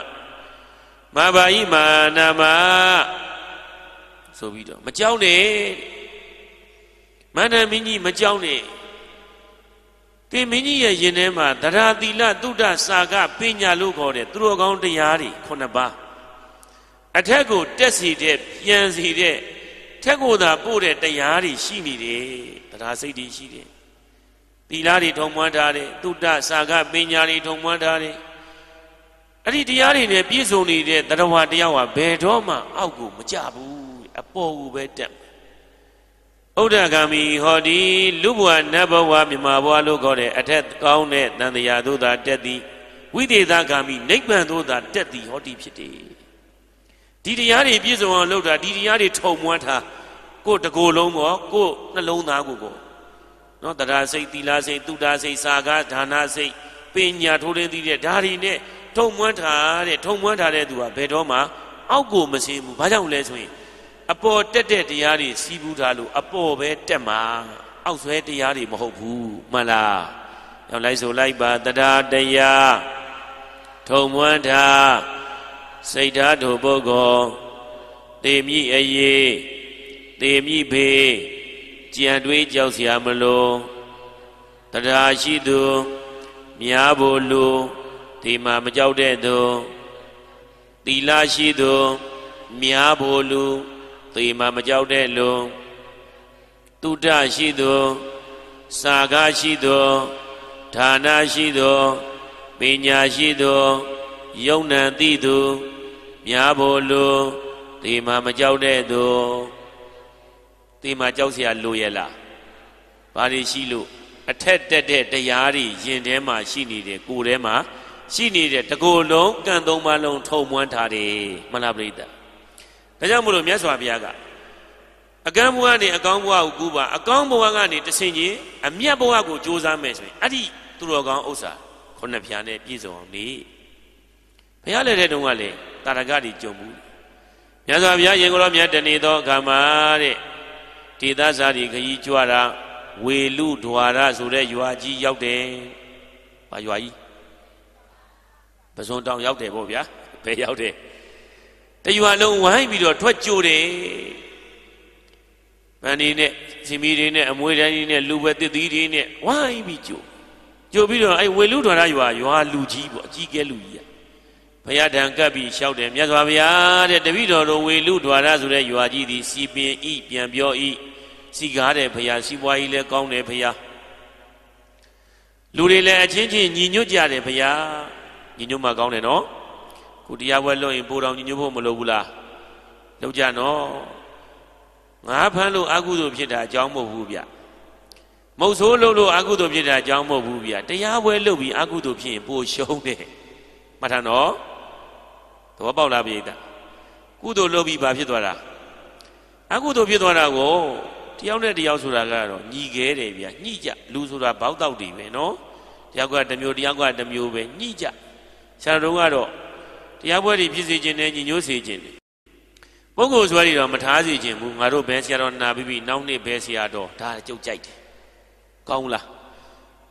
မာဘာယိမာနာမဆိုပြီးတော့မကြောက်နဲ့မန္တမင်းကြီးမကြောက်နဲ့သင်မင်းကြီးရဲ့ယင်ထဲမှာသရာသီလတုဒ္ဒစာကပညာလို့ခေါ်တဲ့သူတော်ကောင်းတရားတွေခုနှစ်ပါးအထက်ကိုတက်စီတဲ့ပြန်စီတဲ့ထက်ကိုသာပို့တဲ့တရားတွေရှိနေတယ်သရာစိတ်တွေရှိတယ်သီလတွေထုံမွှမ်းထားတယ်တုဒ္ဒစာကပညာတွေထုံမွှမ်းထားတယ်အဲ့ဒီတရားတွေနဲ့ပြည့်စုံနေတဲ့သရဝတရားဟာဘယ်တော့မှအောက်ကိုမကြဘူးအပေါ်ကိုပဲတက်ဥဒ္ဒဂามီဟောတိလူဘဝနတ်ဘဝမြမဘဝလို့ခေါ်တဲ့အထက်ကောင်းတဲ့တန်တရားသို့သာတက်သည်ဝိသေသဂามီနိဗ္ဗာန်သို့သာတက်သည်ဟောတိဖြစ်တယ်ဒီတရားတွေပြည့်စုံအောင်လုပ်တာဒီတရားတွေထုံမွန်းတာကိုယ်တကိုယ်လုံးပေါ့ကိုယ်နှလုံးသားကိုပေါ့နော်တရားစိတ်သီလစိတ်တုဒ္ဒစိတ်စာကားဒါနစိတ်ပညာထိုးရင်းသိတဲ့ဓာရီနဲ့ထုံမွန်းထားတဲ့ထုံမွန်းထားတဲ့သူကဘယ်တော့မှအောက်ကိုမစင်ဘူးဘာကြောင့်လဲဆိုရင်အပေါ်တက်တဲ့တရားတွေစီးပူးထားလို့အပေါ်ပဲတက်မှာအောက်ဆွဲတရားတွေမဟုတ်ဘူးမှန်လားနောက်လိုက်ဆိုလိုက်ပါတရားတရားထုံမွန်းထားစိတ်ဓာတ်တို့ပုဂ္ဂိုလ်တေမိအေးတေမိဖေကြံတွေးကြောက်เสียမလို့တရားရှိသူများဖို့လူဒီမှာမကြောက်တဲ့သူသီလရှိသူများဖို့လူသေမမကြောက်တဲ့လူတုဒ္ဒရှိသူစာခရှိသူဌာနရှိသူပညာရှိသူယုံနံတိသူများဖို့လူသေမမကြောက်တဲ့သူသေမကြောက်เสียလို့ရဲ့လားဘာတွေရှိလို့အထက်တက်တဲ့တရားတွေရင်ထဲမှာ ရှိနေတယ်ကိုယ်ထဲမှာရှိနေတဲ့တကိုယ်လုံးကံသုံးပါလုံးထုံမွန်းထားတယ်မလားပြိတ္တာဒါကြောင့်မို့လို့မြတ်စွာဘုရားကအကံဘဝကနေအကောင်းဘဝကိုကူးပါအကောင်းဘဝကနေတဆင်ချင်းအမြတ်ဘဝကိုကြိုးစားမယ်ဆိုရင်အဲ့ဒီသူတော်ကောင်းဥစ္စာခုနှစ်ဖြာနဲ့ပြည့်စုံအောင်နေဘုရားလက်ထက်တုန်းကလည်းတာရကတွေကြုံဘူးမြတ်စွာဘုရားရင်ကိုယ်တော်မြတ်တနေသောအခါမှာတဲ့ဒေသစာတွေခကြီးကြွတာဝေလူဒွာရဆိုတဲ့ရွာကြီးရောက်တယ်။ဘာရွာကြီး။ပဇွန်တောင်ရောက်တယ်ပေါ့ဗျာ။ဘယ်ရောက်တယ်။တရွာလုံးဝိုင်းပြီးတော့ထွက်ကြိုတယ်ဗန်ဒီနဲ့ရှင်မီတွေနဲ့အမွေတိုင်းတွေနဲ့လူပဲတစ်သီးတွေနဲ့ဝိုင်းပြီးကြိုကြိုပြီးတော့အဲဝေလူတော်ရရွာရွာလူကြီးပေါ့အကြီးကဲလူကြီးကဘုရားတန်ကပ်ပြီးရှောက်တယ်မြတ်စွာဘုရားတဲ့တပည့်တော်တို့ဝေလူတော်ရဆိုတဲ့ရွာကြီးသည်စီပင်ဤပြန်ပြောဤစီကားတဲ့ဘုရားစီပွားကြီးလည်းကောင်းတယ်ဘုရားလူတွေလည်းအချင်းချင်းညီညွတ်ကြတယ်ဘုရားညီညွတ်မှကောင်းတယ်နော်ခုတရားပွဲလုပ်ရင်ပိုတော်ညီညွတ်ဖို့မလိုဘူးလားလုပ်ကြနော်ငါဖမ်းလို့အကုသိုလ်ဖြစ်တာအကြောင်းမဟုတ်ဘူးဗျမဟုတ်ဆိုးလို့လို့အကုသိုလ်ဖြစ်တာအကြောင်းမဟုတ်ဘူးဗျတရားပွဲလုပ်ပြီးအကုသိုလ်ဖြစ်ရင်ပိုရှုံးတယ်မှတ်ထားနော်သဘောပေါက်လားပြိတ္တာကုသိုလ်လုပ်ပြီးဘာဖြစ်သွားတာအကုသိုလ်ဖြစ်သွားတာကိုတယောက်နဲ့တယောက်ဆိုတာကတော့ညီခဲတယ်ဗျာညှိကြလူဆိုတာဘောက်တောက်တည်ပဲနော်တယောက်ကတစ်မျိုးတယောက်ကတစ်မျိုးပဲညှိကြဆရာတော်ကတော့တရားပွဲတွေဖြစ်စေခြင်းနဲ့ညီညွတ်စေခြင်းတွေပုဂ္ဂိုလ်စွဲတွေတော့မထားစေခြင်းဘူးငါတို့ဘယ်ဆရာတော်နာပြီးပြီနောက်နေ့ဘယ်ဆရာတော်ဒါကြုတ်ကြိုက်တယ်ကောင်းလား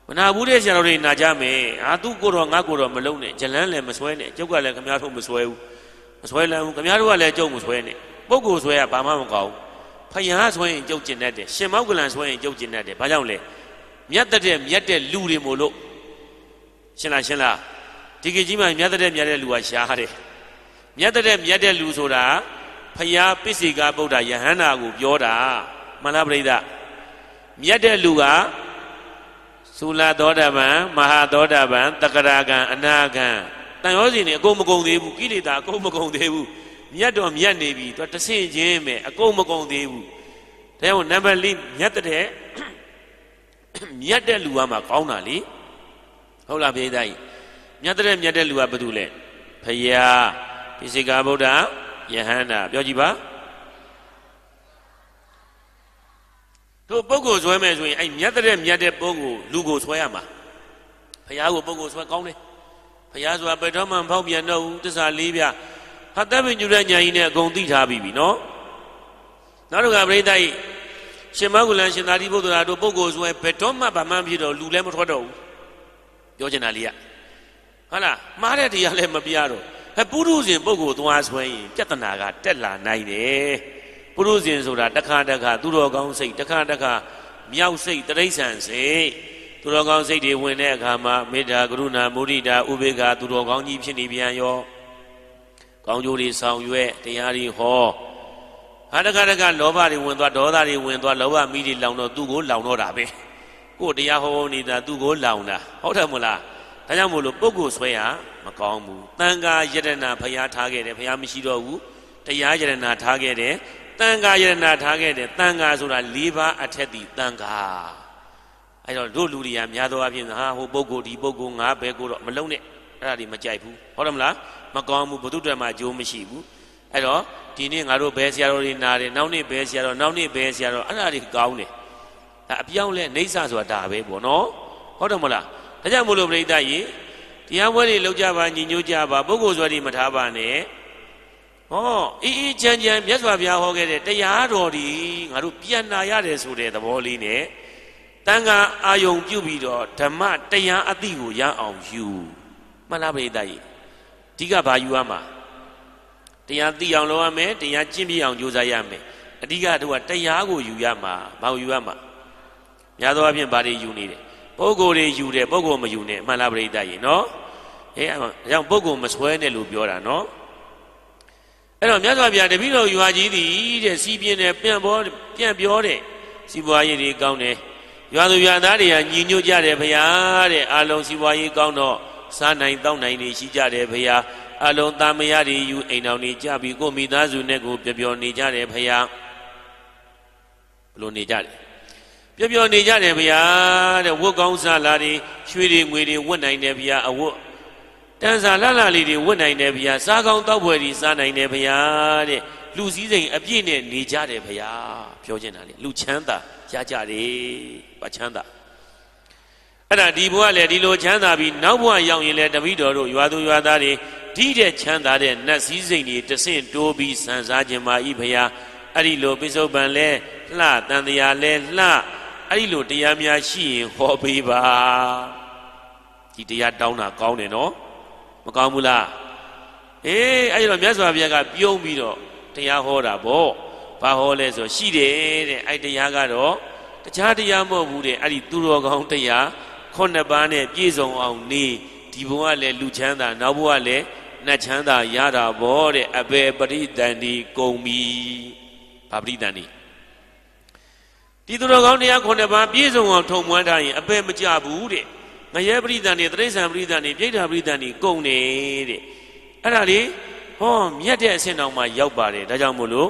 မနာဘူးတဲ့ဆရာတော်တွေနာကြမယ်အာသူကိုတော်ငါကိုတော်မလုံနဲ့ဇလန်းလည်းမစွဲနဲ့ကျုပ်ကလည်းခမည်းတော်မစွဲဘူးမစွဲလန်းဘူးခမည်းတော်ကလည်းကျုပ်မစွဲနဲ့ပုဂ္ဂိုလ်စွဲကဘာမှမကောင်းဖယားစွဲရင်ကျုပ်ကျင်တတ်တယ်ရှင်မောက်ကလန်စွဲရင်ကျုပ်ကျင်တတ်တယ်ဘာကြောင့်လဲမြတ်တဲ့မြတ်တဲ့လူတွေမို့လို့ရှင်းလားရှင်းလားဒီကကြီးမှာမြတ်တဲ့မြတ်တဲ့လူကရှားတယ်မြတ်တဲ့မြတ်တဲ့လူဆိုတာဖျားပစ္စေကဗုဒ္ဓယဟန္တာကိုပြောတာမှန်လားပြိဿမြတ်တဲ့လူကသုလာသောတာပန်မဟာသောတာပန်တက္ကရာကံအနာကံတန်ရောစီနေအကုန်မကုန်သေးဘူးကိလေသာအကုန်မကုန်သေးဘူးမြတ်တော်မြတ်နေပြီသူတဆင့်ချင်းပဲအကုန်မကုန်သေးဘူးဒါကြောင့်နံပါတ်၄မြတ်တဲ့မြတ်တဲ့လူကမှကောင်းတာလေဟုတ်လားပြိဿကြီးမြတ်တဲ့မြတ်တဲ့လူကဘာတူလဲဖယားပိစိကဗုဒ္ဓယဟန္တာပြောကြည့်ပါတို့ပုဂ္ဂိုလ်ဆွဲမယ်ဆိုရင်အဲ့မြတ်တဲ့မြတ်တဲ့ပုဂ္ဂိုလ်လူကိုဆွဲရမှာဖယားကိုပုဂ္ဂိုလ်ဆွဲကောင်းတယ်ဖယားဆိုတာဘယ်တော့မှဖောက်ပြန်တော့ဘူးတစ္ဆာလေးပြဟာတပ်ပင်ညူတဲ့ညာကြီးနဲ့အကုန်သိထားပြီးပြီနော်နောက်တစ်ခါပြိဿိုက်ရှင်မဂုလန်ရှင်သာတိဘုဒ္ဓရာတို့ပုဂ္ဂိုလ်ဆိုရင်ဘယ်တော့မှဗမာဖြစ်တော့လူလည်းမထွက်တော့ဘူးပြောချင်တာလေးကဟုတ်လားမှားတဲ့တရားလည်းမပြတော့ဟဲ့ပုရုဇဉ်ပုဂ္ဂိုလ်သွားဆွဲရင်ပြဿနာကတက်လာနိုင်တယ်ပုရုဇဉ်ဆိုတာတခါတခါသူတော်ကောင်းစိတ်တခါတခါမြောက်စိတ်တရိษံစိတ်သူတော်ကောင်းစိတ်တွေဝင်တဲ့အခါမှာမေတ္တာကရုဏာမုဒိတာဥပေက္ခသူတော်ကောင်းကြီးဖြစ်နေပြန်ရောကောင်းကျိုးတွေဆောင်ရွက်တရားတွေဟောဟာတခါတခါလောဘတွေဝင်သွားဒေါသတွေဝင်သွားလောဘမိတွေလောင်တော့သူ့ကိုလောင်တော့တာပဲကိုယ်တရားဟောနေတာသူ့ကိုလောင်တာဟုတ်တယ်မလားဒါကြောင့်မို့လို့ပုဂ္ဂိုလ်ဆွဲရမကောင်းဘူးတန်ခါယတနာဖျားထားခဲ့တယ်ဖျားမရှိတော့ဘူးတရားယတနာထားခဲ့တယ်တန်ခါယတနာထားခဲ့တယ်တန်ခါဆိုတာ၄ပါးအထက်သည်တန်ခါအဲတော့တို့လူတွေကများသောအားဖြင့်ဟာဟိုပုဂ္ဂိုလ်ဒီပုဂ္ဂိုလ်ငါဘယ်ကိုတော့မလုံးနဲ့အဲ့ဒါတွေမကြိုက်ဘူးဟုတ်တယ်မလားမကောင်းဘူးဘုသူ့တည်းမှာအကျိုးမရှိဘူးအဲ့တော့ဒီနေ့ငါတို့ဘယ်ဆရာတော်တွေနာတယ်နောက်နေ့ဘယ်ဆရာတော်နောက်နေ့ဘယ်ဆရာတော်အဲ့ဒါတွေကောင်းတယ်ဒါအပြောင်းလဲနေဆာဆိုတာဒါပဲပေါ့နော်ဟုတ်တယ်မလားဒါကြောင့်မို့လို့ပြိဿကြီးတရားပွဲတွေလုပ်ကြပါညီညွတ်ကြပါပုဂ္ဂိုလ်စွဲတွေမထားပါနဲ့ဟောအေးအေးချမ်းချမ်းမြတ်စွာဘုရားဟောခဲ့တဲ့တရားတော်ဒီငါတို့ပြန်နာရတယ်ဆိုတဲ့သဘောလေးနဲ့တန်ခါအာယုံပြုပြီးတော့ဓမ္မတရားအသိကိုရအောင်ယူမှန်လားပြိဿကြီးဒီကဘာယူရမှာတရားသိအောင်လုပ်ရမယ်တရားကျင့်ပြအောင်ကြိုးစားရမယ်အဓိကတို့ကတရားကိုယူရမှာဘာကိုယူရမှာများသောအားဖြင့်ဘာတွေယူနေတယ်ပုဂ္ဂိုလ်တွေယူတယ်ပုဂ္ဂိုလ်မယူနဲ့အမှန်လားပရိသတ်ရေနော်အဲအကြောင်းပုဂ္ဂိုလ်မဆွဲနဲ့လို့ပြောတာနော်အဲ့တော့မြတ်စွာဘုရားတပည့်တော်ယူဟာကြီးသည်တဲ့စီပြင်းတယ်ပြန်ပေါ်ပြန်ပြောတဲ့စီပွားရေးတွေကောင်းတယ်ရွာသူရွာသားတွေကညီညွတ်ကြတယ်ဘုရားတဲ့အာလုံးစီပွားရေးကောင်းတော့စားနိုင်တောက်နိုင်နေရှိကြတယ်ဘုရားအာလုံးသားမယားတွေယူအိမ်တော်နေကြပြီးကိုမိသားစုနဲ့ကိုပျော်ပျော်နေကြတယ်ဘုရားဘလို့နေကြတယ်ပျော်ပျော်နေကြတယ်ဗျာတဲ့ဝတ်ကောင်းစားလာတွေရွှေတွေငွေတွေဝတ်နိုင်တယ်ဗျာအဝတ်တန်းစားလှလှလေးတွေဝတ်နိုင်တယ်ဗျာစားကောင်းတောက်ပွဲတွေစားနိုင်တယ်ဗျာတဲ့လူစည်းစိမ်အပြည့်နဲ့နေကြတယ်ဗျာပြောချင်တာလေလူချမ်းသာရကြတယ်ဗချမ်းသာအဲ့ဒါဒီဘုရားလည်းဒီလိုချမ်းသာပြီးနောက်ဘုရားရောက်ရင်လည်းတပိတော်တို့ရွာသူရွာသားတွေဒီတဲ့ချမ်းသာတဲ့နတ်စည်းစိမ်တွေတဆင့်တိုးပြီးဆန်စားခြင်းပါဤဗျာအဲ့ဒီလိုပိဿုပန်လဲလှတန်တရားလဲလှအဲ့လိုတရားများရှိရင်ဟောပေးပါဒီတရားတောင်းတာကောင်းတယ်နော်မကောင်းဘူးလားအေးအဲ့တော့မြတ်စွာဘုရားကပြုံးပြီးတော့တရားဟောတာဗောဘာဟောလဲဆိုရှိတယ်တဲ့အဲ့တရားကတော့တခြားတရားမဟုတ်ဘူးတဲ့အဲ့ဒီသူတော်ကောင်းတရားခုနှစ်ပါးနဲ့ပြည့်စုံအောင်နေဒီဘုံကလည်းလူချမ်းသာနောက်ဘုံကလည်းနတ်ချမ်းသာရတာဗောတဲ့အဘေပရိသန္တိကုံပြီဘာပရိသန္တိဒီသူတော်ကောင်းတရား9ပါးပြည့်စုံအောင်ထုံမွမ်းထားရင်အပယ်မကြဘူးတဲ့ငရဲပရိသန်တွေတရိစ္ဆာန်ပရိသန်တွေပြိဋ္ဌာပရိသန်တွေကုန်နေတဲ့အဲ့ဒါလေဟောမြတ်တဲ့အဆင့်တောင်မှရောက်ပါတယ်ဒါကြောင့်မို့လို့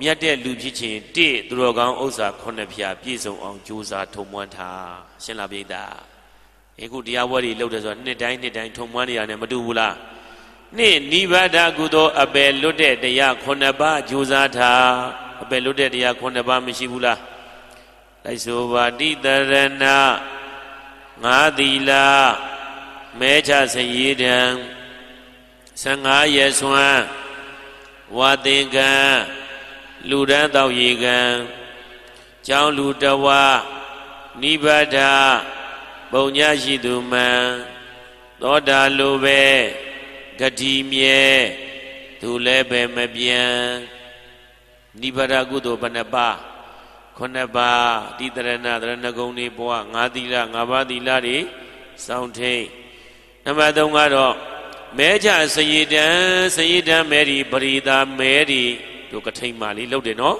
မြတ်တဲ့လူဖြစ်ခြင်းတသူတော်ကောင်းဥစ္စာ9ဖြာပြည့်စုံအောင်ကြိုးစားထုံမွမ်းထားရှင်လာပိဋ္ဌာအခုတရားဝဲတွေလုပ်တယ်ဆိုတော့နှစ်တိုင်းနှစ်တိုင်းထုံမွမ်းနေရတယ်မတူဘူးလားနှစ်နိဗ္ဗာဒကုသိုလ်အပယ်လွတ်တဲ့တရား9ပါးကြိုးစားထားအပယ်လွတ်တဲ့တရား9ပါးမရှိဘူးလားလိုက်ဆိုပါတိတရဏငါသီလမဲချစရေတံ15ရက်စွမ်းဝါသင်္ကံလူဒန်းတော်ရေကံကျောင်းလူတဝနိဗ္ဗာဒပုံညာရှိသူမံသောတာလိုပဲဂတိမြဲသူလည်းပဲမပြန်နိဗ္ဗာဒကုသိုလ်ဘဏ္ဍပါခုနှစ်ပါးတိတရဏတရဏဂုံတွေဘဝငါးသီလငါးပါးသီလတွေစောင့်ထိန်နံပါတ်3ကတော့မဲကြစရေတံစရေတံမဲဒီပရိသာမဲဒီတို့ကထိန်မာလေးလုပ်တယ်နော်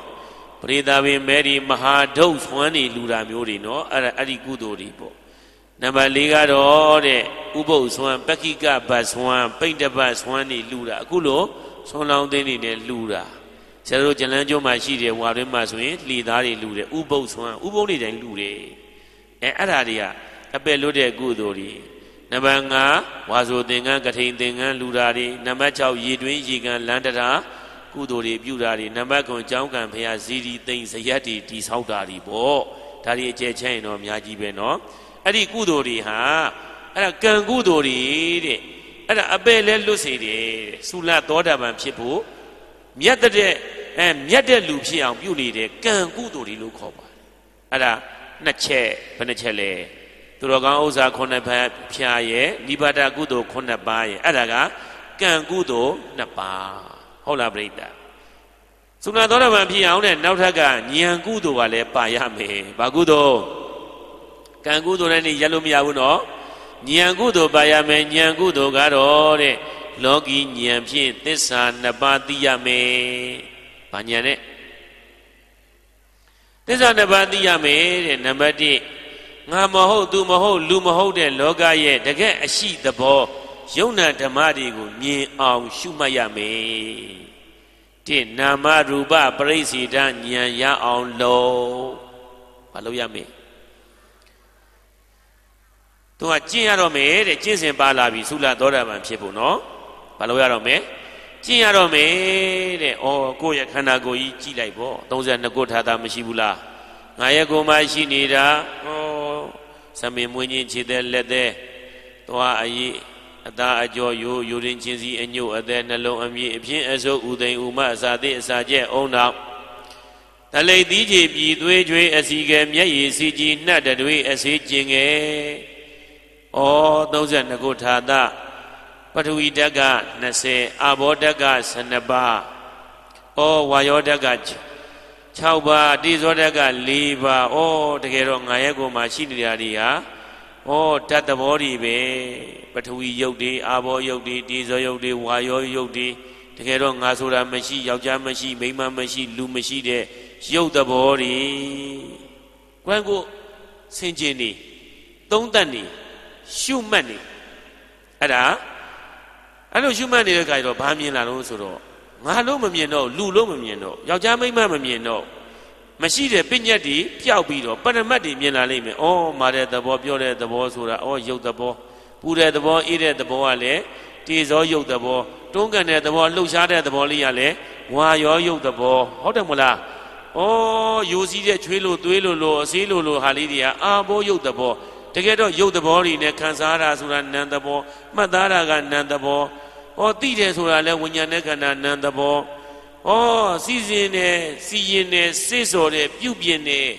ပရိသာပင်မဲဒီမဟာဒုတ်ဆွမ်းနေလူတာမျိုးတွေနော်အဲ့ဒါအဲ့ဒီကုသိုလ်တွေပေါ့နံပါတ်၄ကတော့တဲ့ဥပုပ်ဆွမ်းပက္ခိကဘတ်ဆွမ်းပိဋ္တဘတ်ဆွမ်းနေလူတာအခုလို့ဆွမ်းလောင်းသိနေတယ်လူတာဆရာတို့ကျလန်းကျုံးမှာရှိတယ်ဝါတွင်းမှာဆိုရင်လှေသားတွေလူတယ်ဥပုပ်ဆွမ်းဥပုပ်တွေတိုင်းလူတယ်အဲအဲ့ဒါတွေကအပယ်လွတ်တဲ့ကုသိုလ်တွေနံပါတ်5ဝါဆိုသင်္ကန်းကထိန်သင်္ကန်းလူတာတွေနံပါတ်6ရေတွင်းရေကန်လမ်းတရာကုသိုလ်တွေပြုတာတွေနံပါတ်9ကြောင်းကံဖရာဇီဒီသိမ့်ဇယက်တွေတိဆောက်တာတွေပေါ့ဒါတွေအကျယ်ချဲ့ရင်တော့အများကြီးပဲเนาะအဲ့ဒီကုသိုလ်တွေဟာအဲ့ဒါကံကုသိုလ်တွေတဲ့အဲ့ဒါအပယ်လဲလွတ်စေတယ်တဲ့သုလသောတာပန်ဖြစ်ဖို့မြတ်တဲ့အဲမြတ်တဲ့လူဖြစ်အောင်ပြုနေတဲ့ကံကုသိုလ်တွေလို့ခေါ်ပါတယ်အဲ့ဒါနှစ်ချက်ဘယ်နှစ်ချက်လဲသူတော်ကောင်းဥစ္စာခုနှစ်ပါးဖြာရဲ့နိဗ္ဗာဒကုသိုလ်ခုနှစ်ပါးရဲ့အဲ့ဒါကကံကုသိုလ်နှစ်ပါးဟုတ်လားပြိတ္တာသုဏသောတပန်ဖြစ်အောင်တဲ့နောက်ထပ်ကဉာဏ်ကုသိုလ်ကလည်းပါရမယ်ဘာကုသိုလ်ကံကုသိုလ်နဲ့နေရလို့မရဘူးနော်ဉာဏ်ကုသိုလ်ပါရမယ်ဉာဏ်ကုသိုလ်ကတော့တဲ့လောကီဉာဏ်ဖြင့်သစ္စာနှစ်ပါးသိရမယ်။ဘာဉာဏ်နဲ့သစ္စာနှစ်ပါးသိရမယ်တဲ့နံပါတ်1ငါမဟုတ်သူမဟုတ်လူမဟုတ်တဲ့လောကရဲ့တကယ်အရှိသဘောယုံနာဓမ္မတွေကို မြင်အောင်ရှုမှတ်ရမယ်။တနာမရူပပရိစီဒဉာဏ်ရအောင်လို့ဘာလို့ရမလဲ။သူကကျင့်ရတော့မယ်တဲ့ကျင့်စဉ်ပါလာပြီသုလသောတာပန်ဖြစ်ဖို့နော်။ဘာလို့ရတော့မယ်ကျင့်ရတော့မယ်တဲ့ဩကိုယ့်ရဲ့ခန္ဓာကိုယ်ကြီးကြည့်လိုက်ပေါ့32ခုထာတာမရှိဘူးလားငါရဲ့ကိုယ်မှာရှိနေတာဩသမင်မွေးခြင်းခြေသက်လက်သက်သွားအရေးအသားအကြောယိုယိုရင်ချင်းစီအညို့အသက်နှလုံးအမြင့်အဖြစ်အစိုးဥသိမ်ဥမအစာတိအစာကျက်အုံနောက်တလိတ်သီးချေပြည်သွေးချွေအစီကဲမျက်ရည်စီကြီးနှတ်တွေအစေးကျင်ငယ်ဩ32ခုထာတာပထဝီဓာတ်က20အာဘောဓာတ်က12ပါးဩဝါယောဓာတ်က6ပါးတိဇောဓာတ်က4ပါးဩတကယ်တော့ငါရဲ့ကိုယ်မှာရှိနေတာတွေဟာဩဓာတ်သဘောတွေပဲပထဝီယုတ်တွေအာဘောယုတ်တွေတိဇောယုတ်တွေဝါယောယုတ်တွေတကယ်တော့ငါဆိုတာမရှိယောက်ျားမရှိမိန်းမမရှိလူမရှိတဲ့ရုပ်သဘောတွေကွမ်းကိုဆင်ကျင်နေသုံးသက်နေရှုမှတ်နေအဲ့ဒါအဲ့လိုရှုမှတ်နေတဲ့ခါကျတော့ဘာမြင်လာလို့ဆိုတော့ငါလို့မမြင်တော့လူလို့မမြင်တော့ယောက်ျားမိန်းမမမြင်တော့မရှိတဲ့ပညာတွေပျောက်ပြီးတော့ပရမတ်တွေမြင်လာလိမ့်မယ်။အော်မာတဲ့သဘောပြောတဲ့သဘောဆိုတာအော်ရုပ်သဘောပူတဲ့သဘောအေးတဲ့သဘောကလည်းတေဇောရုပ်သဘောတွန်းကန်တဲ့သဘောလှုပ်ရှားတဲ့သဘောလေးကလည်းဝါရောရုပ်သဘောဟုတ်တယ်မလား။အော်ယူစည်းတဲ့ချွေးလိုသွေးလိုလိုအစည်းလိုလိုဟာလေးတွေကအာဘောရုပ်သဘောတကယ်တော့ရုပ်သဘောတွေနဲ့ခံစားတာဆိုတာနံသဘောမှတ်သားတာကနံသဘောဟောသိတယ်ဆိုတာလဲဝิญညာနဲ့ခန္ဓာနံသဘောဟောစီစဉ်တယ်စီရင်တယ်စိတ်စော်တယ်ပြုပြင်တယ်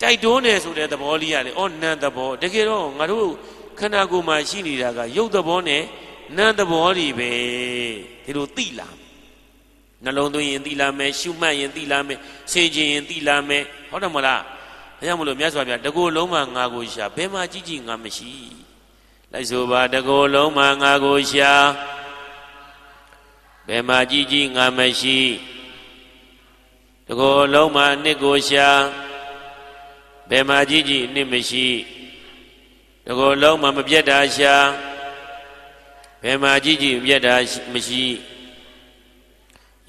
တိုက်တွန်းတယ်ဆိုတဲ့သဘောလေးရတယ်။အော်နံသဘောတကယ်တော့ငါတို့ခန္ဓာကိုယ်မှာရှိနေတာကရုပ်သဘောနဲ့နံသဘောတွေပဲဒီလိုသိလားနှလုံးသွင်းရင်သိလာမယ်ရှုမှတ်ရင်သိလာမယ်ဆင်ခြင်ရင်သိလာမယ်ဟုတ်တယ်မလားဒါကြောင့်မလို့မြတ်စွာဘုရားတကူလုံးမှငါကိုရှာဘယ်မှာကြည့်ကြည့်ငါမရှိလိုက်ဆိုပါတကူလုံးမှငါကိုရှာဘယ်မှာကြည့်ကြည့်ငါမရှိတကူလုံးမှနှစ်ကိုရှာဘယ်မှာကြည့်ကြည့်နှစ်မရှိတကူလုံးမှမပြတ်တာရှာဘယ်မှာကြည့်ကြည့်မပြတ်တာမရှိ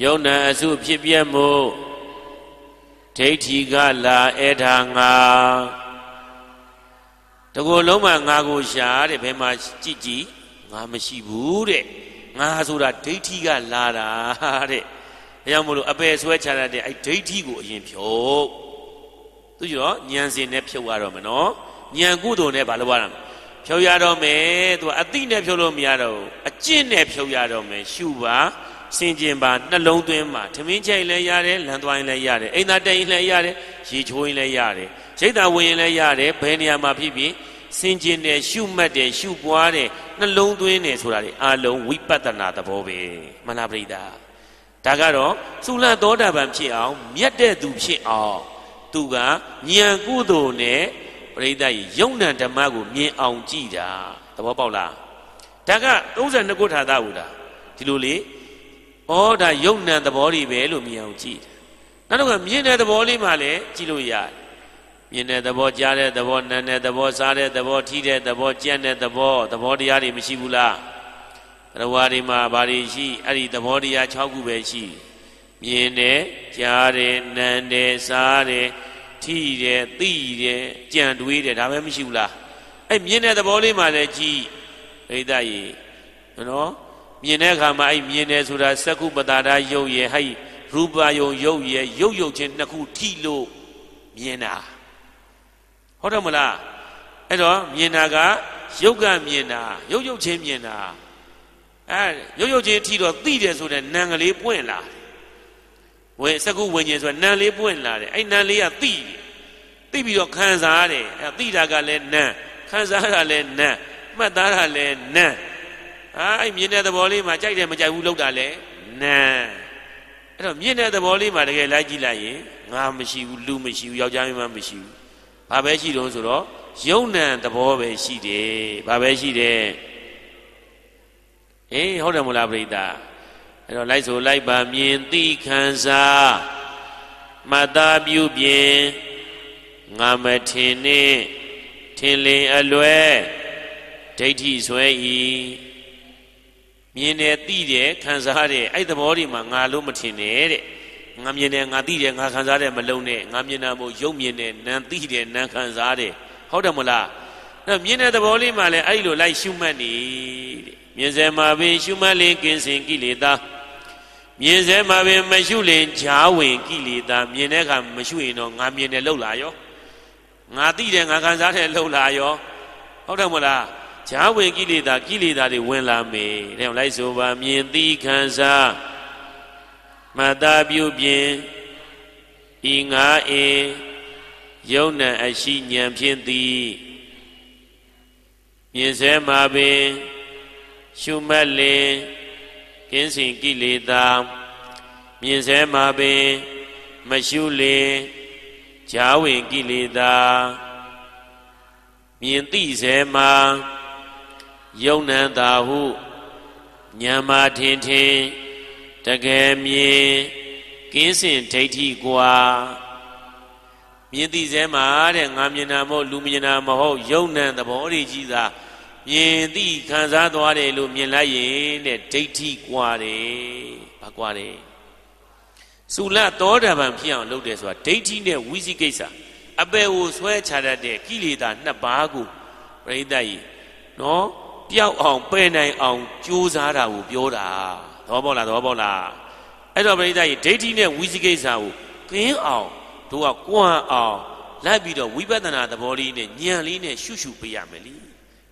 ယုံနာအစုဖြစ်ပြတ်မို့ဒိဋ္ဌိကလာအဲ့ဒါငါတကူလုံးမှာငါကိုရှာတဲ့ဘယ်မှာကြည့်ကြည့်ငါမရှိဘူးတဲ့ငါဆိုတာဒိဋ္ဌိကလာတာတဲ့ဒါကြောင့်မလို့အပယ်ဆွဲချတတ်တဲ့အဲ့ဒိဋ္ဌိကိုအရင်ဖြုတ်သူကြတော့ဉာဏ်စင်နဲ့ဖြုတ်ရတော့မယ်နော်ဉာဏ်ကုသိုလ်နဲ့ဘာလို့ရအောင်ဖြုတ်ရတော့မယ်သူကအတိနဲ့ဖြုတ်လို့မရတော့အကျင့်နဲ့ဖြုတ်ရတော့မယ်ရှုပါစင်ကျင်ပါနှလုံးသွင်းပါထမင်းချိန်လည်းရတယ်လမ်းသွားရင်လည်းရတယ်အိမ်သာတက်ရင်လည်းရတယ်ရေချိုးရင်လည်းရတယ်ရိတ်သာဝင်ရင်လည်းရတယ်ဘယ်နေရာမှာဖြစ်ဖြစ်စင်ကျင်တယ်ရှုမှတ်တယ်ရှုပွားတယ်နှလုံးသွင်းတယ်ဆိုတာလေအာလုံးဝိပဿနာသဘောပဲမလားပရိသတ်ဒါကတော့သုလသောတာပန်ဖြစ်အောင်မြတ်တဲ့သူဖြစ်အောင်သူကဉာဏ်ကုသိုလ်နဲ့ပရိသတ်ရုံဏဓမ္မကိုမြင်အောင်ကြည်တာသဘောပေါက်လားဒါက32ခုထာတာဟုတ်လားဒီလိုလေဩဒါယုံနံသဘောတွေပဲလို့မြင်အောင်ကြည့်တယ်နောက်တော့မြင်တဲ့သဘောလေးမှလည်းကြည့်လို့ရတယ်မြင်တဲ့သဘောကြားတဲ့သဘောနားတဲ့သဘောစားတဲ့သဘောထီးတဲ့သဘောကြံ့တဲ့သဘောသဘောတရားတွေမရှိဘူးလားတဝါတွေမှာဘာတွေရှိအဲ့ဒီသဘောတရား6ခုပဲရှိမြင်တယ်ကြားတယ်နားတယ်စားတယ်ထီးတယ်သိတယ်ကြံတွေးတယ်ဒါပဲမရှိဘူးလားအဲ့မြင်တဲ့သဘောလေးမှလည်းကြည့်ဒိဋ္ဌိရေနော်မြင်တဲ့အခါမှာအဲ့မြင်တယ်ဆိုတာစကုပတာဒယုတ်ရဲ့ဟဲ့ရူပယုံယုတ်ရဲ့ယုတ်ယုတ်ချင်းနှစ်ခုထိလို့မြင်တာဟုတ်တယ်မလားအဲ့တော့မြင်တာကယုတ်ကမြင်တာယုတ်ယုတ်ချင်းမြင်တာအဲယုတ်ယုတ်ချင်းထိတော့သိတယ်ဆိုတဲ့နံကလေးပွင့်လာဝင်စကုဝင်ခြင်းဆိုတာနံလေးပွင့်လာတယ်အဲ့နံလေးကသိတယ်သိပြီးတော့ခံစားရတယ်အဲသိတာကလည်းနံခံစားတာလည်းနံမှတ်သားတာလည်းနံဟာအဲ့မြင်တဲ့သဘောလေးမှာကြိုက်တယ်မကြိုက်ဘူးလောက်တာလေနာအဲ့တော့မြင်တဲ့သဘောလေးမှာတကယ်လိုက်ကြည့်လိုက်ရင်ငါမရှိဘူးလူမရှိဘူးယောက်ျားမမရှိဘူးဘာပဲရှိတော့ဆိုတော့ယုံနံသဘောပဲရှိတယ်ဘာပဲရှိတယ်အေးဟုတ်တယ်မလားပြိဿအဲ့တော့လိုက်ဆိုလိုက်ပါမြင်သိခံစားမတာပြုပြင်ငါမထင်နဲ့ထင်လင်အလွဲဒိဋ္ဌိဆွဲဤမြင်တယ်သိတယ်ခံစားတယ်အဲ့သဘောတွေမှာငါလို့မထင်နဲ့တဲ့ငါမြင်တယ်ငါသိတယ်ငါခံစားတယ်မလုံးနဲ့ငါမြင်တာမို့ရုပ်မြင်တယ်နာမ်သိတယ်နာမ်ခံစားတယ်ဟုတ်တယ်မလားနော်မြင်တဲ့သဘောလေးမှာလည်းအဲ့လိုလိုက်ရှုမှတ်နေတဲ့မြင်စဲမှာပင်ရှုမှတ်လင်ကင်းစင်ကိလေသာမြင်စဲမှာပင်မရှုလင်ဈာဝင်ကိလေသာ မြင်တဲ့အခါမရှုရင်တော့ငါမြင်တယ်လှုပ်လာရောငါသိတယ်ငါခံစားတယ်လှုပ်လာရောဟုတ်တယ်မလားဈာဝင်ကိလေသာကိလေသာတွေဝင်လာမယ်တဲ့အောင်လိုက်ဆိုပါမြင်သိခံစားမတာပြုပြင်ဤငါအေယုံနံအရှိဉာဏ်ဖြင့်သည်မြင်စဲမှာပင်ရှုမှတ်လင်ကင်းစင်ကိလေသာမြင်စဲမှာပင်မရှုလင်ဈာဝင်ကိလေသာမြင်သိစဲမှာယုံနံသာဟုဉာဏ်မာထင်ထင်တကယ်မြင်ကင်းစင်ဒိဋ္ဌိကွာမြင်သိစဲမှာတဲ့ငါမြင်တာမဟုတ်လူမြင်တာမဟုတ်ယုံနံသဘောတွေကြီးသာမြင်သိခံစားသွားတယ်လို့မြင်လိုက်ရင်တဲ့ဒိဋ္ဌိကွာတယ်ဘာကွာတယ်သုလသောတာပန်ဖြစ်အောင်လုပ်တယ်ဆိုတာဒိဋ္ဌိနဲ့ဝိသိကိစ္စအပေကိုဆွဲချတတ်တဲ့ကိလေသာနှစ်ပါးကိုပြိဿကြီးနော်ပျောက်အောင်ပယ်နိုင်အောင်ကြိုးစားတာကိုပြောတာသဘောပေါက်လားသဘောပေါက်လားအဲ့တော့ပရိသတ်ကြီးဒိဋ္ဌိနဲ့ဝိသိကိစ္စကိုကင်းအောင်တို့ကကွန့်အောင်လိုက်ပြီးတော့ဝိပဿနာသဘောလေးနဲ့ဉာဏ်လေးနဲ့ရှုရှုပေးရမယ်လी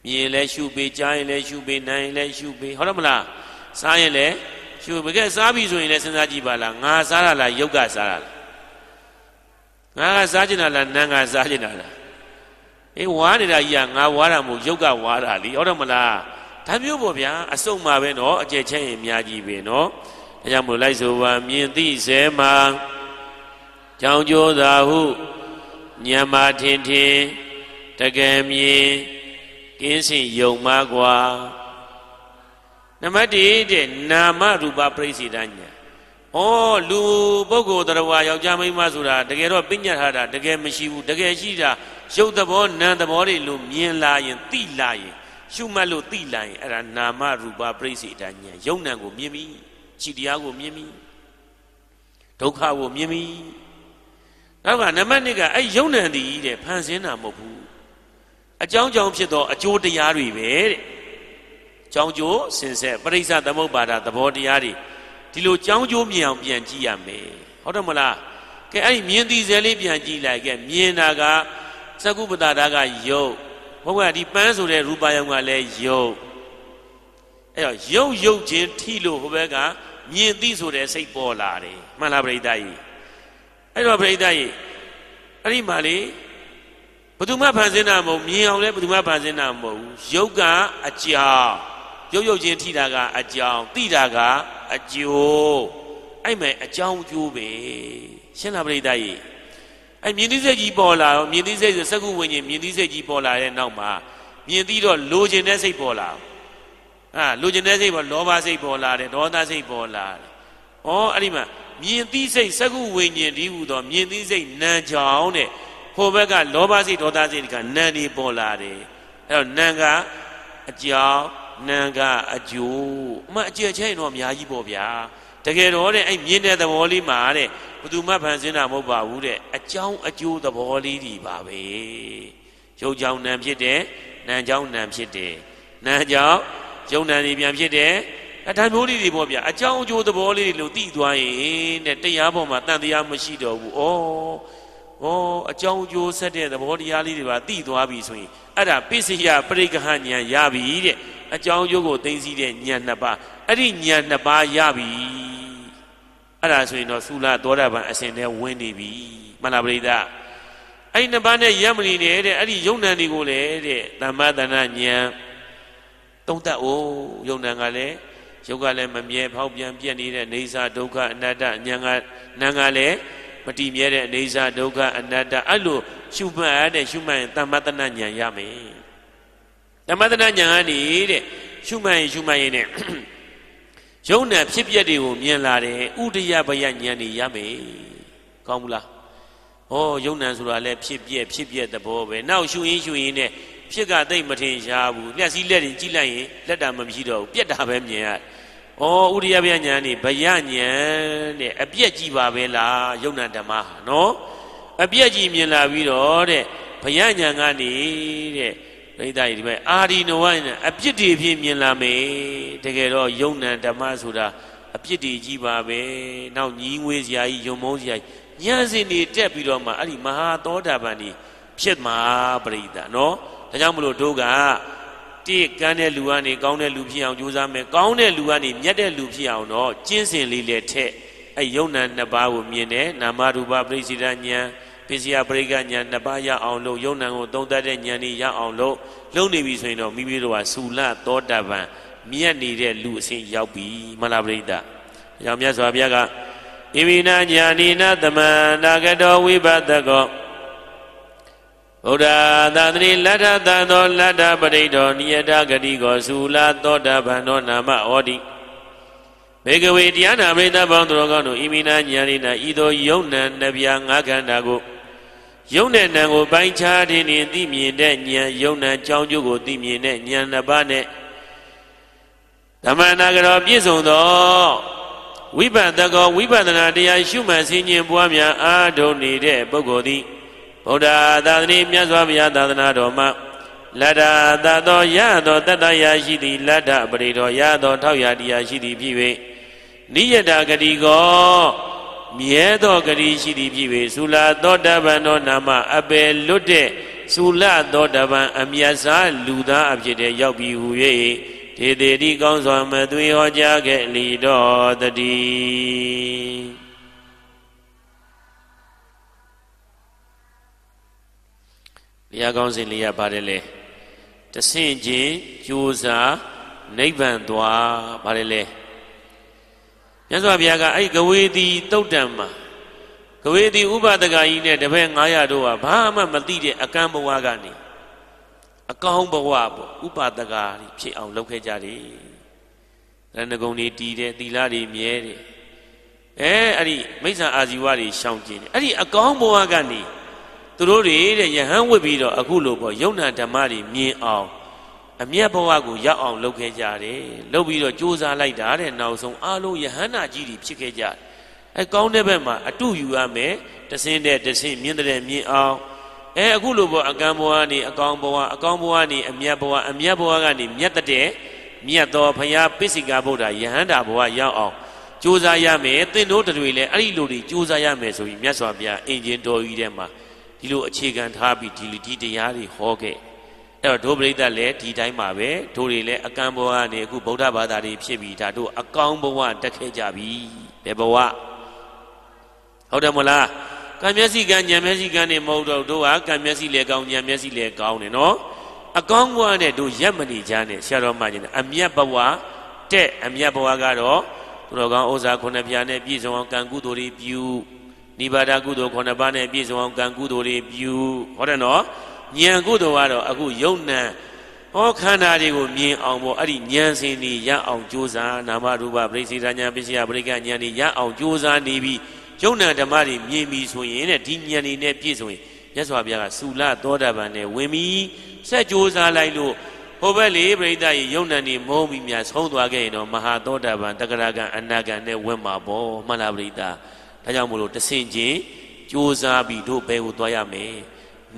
မြင်လဲရှုပေးကြားရင်လဲရှုပေးနိုင်ရင်လဲရှုပေးဟုတ်တယ်မလားစားရင်လဲရှုပေးကဲစားပြီဆိုရင်လဲစဉ်းစားကြည့်ပါလားငါစားတာလားယုတ်ကစားတာလားငါကစားကျင်တာလားနန်းကစားကျင်တာလားအေးဝါနေတာကြီးကငါဝါတာမဟုတ်ရုပ်ကဝါတာလीဟုတ်တယ်မလားဒါမျိုးပေါ့ဗျာအစုံမှာပဲเนาะအကျယ်ချဲ့ရင်အများကြီးပဲเนาะဒါကြောင့်မို့လိုက်ဆိုပါမြင်သိစေမှာကြောင်းကြိုးသာဟုညံမာထင်ထင်တကယ်မြင်ကင်းစင်ယုံမကွာနံပါတ်1တဲ့နာမရူပပြိစိတညာဩလူပုဂ္ဂိုလ်တရားယောက်ျားမိန်းမဆိုတာတကယ်တော့ပညာထားတာတကယ်မရှိဘူးတကယ်ရှိတာရုပ်သဘောနာမ်သဘောတွေလို့မြင်လာရင်သိလာရင် ရှုမှတ်လို့သိလာရင်အဲ့ဒါနာမရူပပြိစေတဉာဏ်ယုံ nant ကိုမြင်ပြီခြိတရားကိုမြင်ပြီဒုက္ခကိုမြင်ပြီနောက်ကနံပါတ်1ကအဲ့ယုံ nant တည်တဲ့ဖန်ဆင်းတာမဟုတ်ဘူးအကြောင်းကြောင့်ဖြစ်သောအကျိုးတရားတွေပဲတဲ့ကြောင်းကျိုးစင်ဆက်ပရိစ္ဆသမုပ္ပါဒသဘောတရားတွေဒီလိုကြောင်းကျိုးမြင်အောင်ပြန်ကြည့်ရမယ်ဟုတ်တယ်မလားကဲအဲ့ဒီမြင်သည်ဇယ်လေးပြန်ကြည့်လိုက်ကဲမြင်တာကသကုပ္ပတာကယုတ်ဘုရားဒီပန်းဆိုတဲ့ရူပါယုံကလည်းယုတ်အဲ့တော့ယုတ်ယုတ်ချင်းထိလို့ဟိုဘက်ကမြင်သည်ဆိုတဲ့စိတ်ပေါ်လာတယ်မှန်လားပြိတ္တကြီးအဲ့တော့ပြိတ္တကြီးအဲ့ဒီမှာလေဘယ်သူမှဖန်ဆင်းတာမဟုတ်မြင်အောင်လည်းဘယ်သူမှဖန်ဆင်းတာမဟုတ်ယုတ်ကအကြောင်းရုပ်ရုပ်ချင်းထိတာကအကြောင်းသိတာကအကျိုးအဲ့မဲ့အကြောင်းကျိုးပဲရှင်းလားပရိသတ်ကြီးအဲ့မြင်သိစိတ်ကြီးပေါ်လာရောမြင်သိစိတ်ဆိုစကုဝိညာဉ်မြင်သိစိတ်ကြီးပေါ်လာတဲ့နောက်မှာမြင်သိတော့လိုချင်တဲ့စိတ်ပေါ်လာဟာလိုချင်တဲ့စိတ်ပေါ်လောဘစိတ်ပေါ်လာတယ်ဒေါသစိတ်ပေါ်လာတယ်ဩအဲ့ဒီမှာမြင်သိစိတ်စကုဝိညာဉ်ဒီဟူသောမြင်သိစိတ်နံကြောင်းတဲ့ဟိုဘက်ကလောဘစိတ်ဒေါသစိတ်ကနံနေပေါ်လာတယ်အဲ့တော့နံကအကြောင်းနာကအကျိုးအမှအကျယ်ချဲ့ရင်တော့အများကြီးပေါ့ဗျာတကယ်တော့တဲ့အဲ့မြင်တဲ့သဘောလေးမှာတဲ့ဘယ်သူမှဖန်ဆင်းတာမဟုတ်ပါဘူးတဲ့အကြောင်းအကျိုးသဘောလေးတွေပါပဲရုပ်ကြောင့်နာဖြစ်တယ်နာကြောင့်နာဖြစ်တယ်နာကြောင့်ရုပ်နာတွေပြန်ဖြစ်တယ်အတိုင်းမျိုးလေးတွေပေါ့ဗျာအကြောင်းအကျိုးသဘောလေးတွေလို့သိသွားရင်တဲ့တရားပေါ်မှာတန်တရားမရှိတော့ဘူးဩဩအကြောင်းအကျိုးဆက်တဲ့သဘောတရားလေးတွေပါသိသွားပြီဆိုရင်အဲ့ဒါပိစိယပရိက္ခဉဏ်ရပြီတဲ့အကြောင်းအကျိုးကိုသိသိတဲ့ဉာဏ်နှစ်ပါးအဲ့ဒီဉာဏ်နှစ်ပါးရပြီအဲ့ဒါဆိုရင်တော့သုလသောတာပန်အစဉ်တည်းဝင်နေပြီမလားပရိသတ်အဲ့ဒီနှစ်ပါးနဲ့ယမလီနေတဲ့အဲ့ဒီယုံနံတွေကိုလေတဲ့သမ္မာတဏဉာဏ်တုံးတက်ဩယုံနံကလည်းယုတ်ကလည်းမမြဲဖောက်ပြန်ပြက်နေတဲ့နေစာဒုက္ခအနတ္တဉာဏ်ကနံကလည်းမတည်မြဲတဲ့အနေစာဒုက္ခအနတ္တအဲ့လိုရှုမှတ်တဲ့ရှုမှတ်ရင်သမ္မာတဏဉာဏ်ရမယ်ဓမ္မသနာညာကနေတဲ့ရှုမှန်ရင်ရှုမှန်ရင်နဲ့ယုံနာဖြစ်ပျက်တွေကိုမြင်လာတယ်ဥဒယဘယဉာဏ်နေရမယ်ကောင်းဘူးလားဩယုံနာဆိုတာလည်းဖြစ်ပျက်ဖြစ်ပျက်သဘောပဲနောက်ရှုရင်ရှုရင်နဲ့ဖြစ်ကတိတ်မထင်ရှားဘူးမျက်စိလက်တွေကြည့်လိုက်ရင်လက်တာမရှိတော့ဘူးပြက်တာပဲမြင်ရဩဥဒယဘယဉာဏ်နေဘယဉာဏ်နဲ့အပြက်ကြီးပါပဲလားယုံနာဓမ္မဟာနော်အပြက်ကြီးမြင်လာပြီးတော့တဲ့ဘယဉာဏ်ကနေတဲ့ပရိသတ်ဒီမဲ့အာရီနဝိုင်းအပြစ်တွေဖြင့်မြင်လာမယ်တကယ်တော့ယုံနံဓမ္မဆိုတာအပြစ်တွေကြီးပါပဲနောက်ညီငွေစရာကြီးယုံမုန်းစရာကြီးညံစင်တွေတက်ပြီးတော့မှအဲ့ဒီမဟာသောတာပန်ကြီးဖြစ်မှာပရိသတ်နော်ဒါကြောင့်မလို့တို့ကတိကန်းတဲ့လူကနေကောင်းတဲ့လူဖြစ်အောင်ကြိုးစားမယ်ကောင်းတဲ့လူကနေမြတ်တဲ့လူဖြစ်အောင်တော့ကျင့်စဉ်လေးလည်းထက်အဲ့ယုံနံနှစ်ပါးကိုမြင်တယ်နာမရူပပရိစ္ဆေဒဉာဏ်ပစ္စယပရိကညာနှစ်ပါးရအောင်လို့ယုံနံကိုသုံးသတ်တဲ့ညာนี่ရအောင်လို့လုပ်နေပြီဆိုရင်တော့မိမိတို့ဟာသုလသောတာပန်မြတ်နေတဲ့လူအစဉ်ရောက်ပြီမလားပရိသတ်။ရောင်မြတ်စွာဘုရားကဣမိနာညာနိနာသမန္တာကတောဝိပဿကောဗုဒ္ဓသာသနိလတ္ထသံသောလတ္ထပရိဒောနိယတဂတိကောသုလသောတာပန်သောနာမဩတိဘေကဝေတရားနာပရိသတ်ပေါင်းသူတော်ကောင်းတို့ဣမိနာညာနိနာဤသောယုံနံနှစ်ပြားငါးခန္ဓာကိုယုံနဲ့နံကိုပိုင်းခြားခြင်းနဲ့သိမြင်တဲ့ဉာဏ်ယုံနဲ့ကြောင်းကျိုးကိုသိမြင်တဲ့ဉာဏ်နှစ်ပါးနဲ့ဓမ္မနာကတော်ပြည့်စုံသောဝိပဿနာဝိပဿနာတရားရှုမှတ်ဆင်ခြင်ပွားများအားထုတ်နေတဲ့ပုဂ္ဂိုလ်သည်ဗုဒ္ဓသာသနာမြတ်စွာဘုရားသာသနာတော်မှာလတ္တသာသောရသောတတ္တရာရှိသည့်လတ္တပရိတော်ရသော ထောက်ရာတရားရှိသည့်ဖြစ်၍နိယတဂတိကောမြဲသောဂတိရှိသည်ဖြစ်၍သုလသောတပန်သောနာမအပယ်လွတ်တဲ့သုလသောတပန်အမြတ်စားလူသားအဖြစ်တဲ့ရောက်ပြီးဟူ၍ထေတေတိကောင်းစွာမသွေဟောကြားခဲ့လီတော်တည်းလျာကောင်းစဉ်လေးရပါတယ်လေတဆင့်ချင်းကြိုးစားနိဗ္ဗာန်သွားပါတယ်လေမြတ်စွာဘုရားကအဲ့ကဝေဒီတုတ်တံမှာကဝေဒီဥပဒကကြီးနဲ့တပည့်900တို့ဟာဘာမှမသိတဲ့အကံဘဝကနေအကောင်းဘဝပေါ့ဥပဒကကြီးဖြစ်အောင်လုပ်ခဲ့ကြတယ်ရဏဂုံတွေတည်တယ်သီလတွေမြဲတယ်အဲအဲ့ဒီမိစ္ဆာအာဇီဝတွေရှောင်ကျင်တယ်အဲ့ဒီအကောင်းဘဝကနေသူတို့တွေတဲ့ယဟန်ဝစ်ပြီးတော့အခုလိုပေါ့ယုံနာဓမ္မတွေမြင်အောင်အမျက်ဘဝကိုရောက်အောင်လုပ်ခဲ့ကြတယ်လုပ်ပြီးတော့ကြိုးစားလိုက်တာတဲ့နောက်ဆုံးအားလုံးယဟန္တာကြီးတွေဖြစ်ခဲ့ကြတယ်အဲကောင်းတဲ့ဘက်မှာအတုယူရမယ်တဆင်းတဲ့တဆင်းမြင့်တဲ့မြင့်အောင်အဲအခုလိုပေါ့အကံဘဝကနေအကောင်ဘဝအကောင်ဘဝကနေအမြတ်ဘဝအမြတ်ဘဝကနေမြတ်တဲ့မြတ်တော်ဘုရားပိစိကဗုဒ္ဓယဟန္တာဘဝရောက်အောင်ကြိုးစားရမယ်သင်တို့တွေလည်းအဲ့ဒီလိုတွေကြိုးစားရမယ်ဆိုပြီးမြတ်စွာဘုရားအင်ဂျင်တော်ကြီးထဲမှာဒီလိုအခြေခံထားပြီးဒီလူဒီတရားတွေဟောခဲ့အဲ့တော့ဒုပရိသတ်လည်းဒီတိုင်းပါပဲဒုတွေလည်းအကံဘဝကနေအခုဗုဒ္ဓဘာသာတွေဖြစ်ပြီးဒါတို့အကောင်းဘဝတက်ခဲ့ကြပြီဘယ်ဘဝဟုတ်တယ်မလားကံမျက်စိကံဉာဏ်မျက်စိကံနေမဟုတ်တော့တို့ဟာကံမျက်စိလည်းကောင်းဉာဏ်မျက်စိလည်းကောင်းတယ်နော်အကောင်းဘဝနဲ့တို့ရက်မနေကြနဲ့ဆရာတော်မကြီးနဲ့အမြတ်ဘဝတက်အမြတ်ဘဝကတော့သူတော်ကောင်းဥစ္စာခုနှစ်ပြားနဲ့ပြည့်စုံအောင်ကံကုသိုလ်တွေပြုနိဗ္ဗာဒကုသိုလ်ခုနှစ်ပါးနဲ့ပြည့်စုံအောင်ကံကုသိုလ်တွေပြုဟုတ်တယ်နော်ဉာဏ်ကုသိုလ်ကတော့အခုယုံနံဟောခန္ဓာတွေကိုမြင်အောင်ပေါ့အဲ့ဒီဉာဏ်စင်တွေရအောင်ကြိုးစားနာမရူပပရိစ္ဆေဒညာပစ္စယပရိကဉာဏ်တွေရအောင်ကြိုးစားနေပြီးယုံနံဓမ္မတွေမြင်ပြီးဆိုရင်တဲ့ဒီဉာဏ်တွေနဲ့ပြည့်စုံရင်မြတ်စွာဘုရားကသုလသောတာပန်နဲ့ဝင်ပြီးဆက်ကြိုးစားလိုက်လို့ဟိုဘက်လေပရိသတ်ကြီးယုံနံနေမုံပြီးများဆုံးသွားခဲ့ရင်တော့မဟာသောတာပန်တက္ကရာကံအနာကံနဲ့ဝင်မှာပေါ့မှန်လားပရိသတ်ဒါကြောင့်မို့လို့တဆင့်ချင်းကြိုးစားပြီးတို့ဘယ်ကိုသွားရမလဲ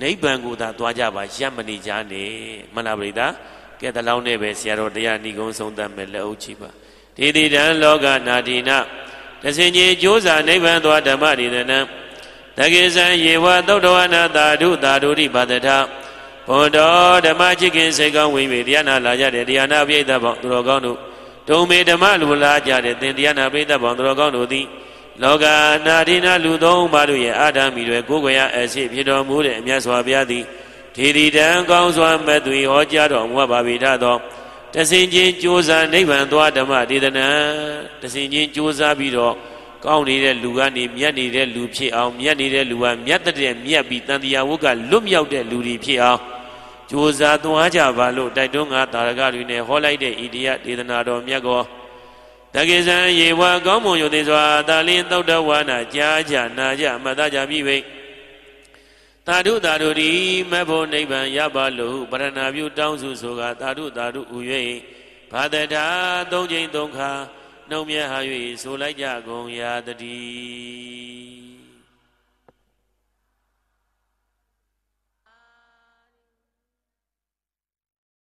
နိဗ္ဗာန်ကိုသာသွားကြပါရပ်မနေကြနဲ့မလားပရိသတ်ကဲတလောင်းနဲ့ပဲဆရာတော်တရားဏီကုံဆုံးသတ်မယ်လက်အုပ်ချပါဒေတိတံလောကနာတိနာတဆင်ကြီးကြိုးစားနိဗ္ဗာန်သွားဓမ္မဒေသနံတကိဇံယေဝသုတ်တော်နာသာဓုသာဓုရိပါတထဘုံတော်ဓမ္မချစ်ခင်စိတ်ကောင်းဝိဝေတရားနာလာကြတဲ့တရားနာပြိဋ္ဌာန်ပေါ့သူတော်ကောင်းတို့ဒုံမေဓမ္မလူလာကြတဲ့သင်တရားနာပြိဋ္ဌာန်ပေါ့သူတော်ကောင်းတို့သည်လောကနာဒိနာလူသုံးပါတို့ရဲ့အာဒံမီတွေကိုယ်ကိုရအရှိဖြစ်တော်မူတဲ့အမြတ်စွာဘုရားသည်ထေရီတံကောင်းစွာမဲ့သွေဟောကြားတော်မူပါပေထသောတဆင်ချင်းကြိုးစားနိဗ္ဗာန်သွားဓမ္မဒေသနာတဆင်ချင်းကြိုးစားပြီးတော့ကောင်းနေတဲ့လူကနေမြတ်နေတဲ့လူဖြစ်အောင်မြတ်နေတဲ့လူကမြတ်တဲ့မြတ်ပြီးတန်တရားဝုတ်ကလွတ်မြောက်တဲ့လူတွေဖြစ်အောင်ကြိုးစားသွားကြပါလို့တိုက်တွန်းကတာရကတွေနဲ့ဟောလိုက်တဲ့ဣတိယဒေသနာတော်မြတ်ကောတကိဇံရေဝါကောင်းမွန်ယုတ်သိစွာတာလင်းသောတဝါနာကြာကြာနာကြမတကြပြီပဲသာဓုသာဓုဒီမဖို့နိဗ္ဗာန်ရပါလို့ပရဏပြုတောင်းစုဆိုကသာဓုသာဓုဥ၍ဘာတတာသုံးချိန်သုံးခါနှုံမြတ်ဟာ၍ဆိုလိုက်ကြကုန်ရာတည်း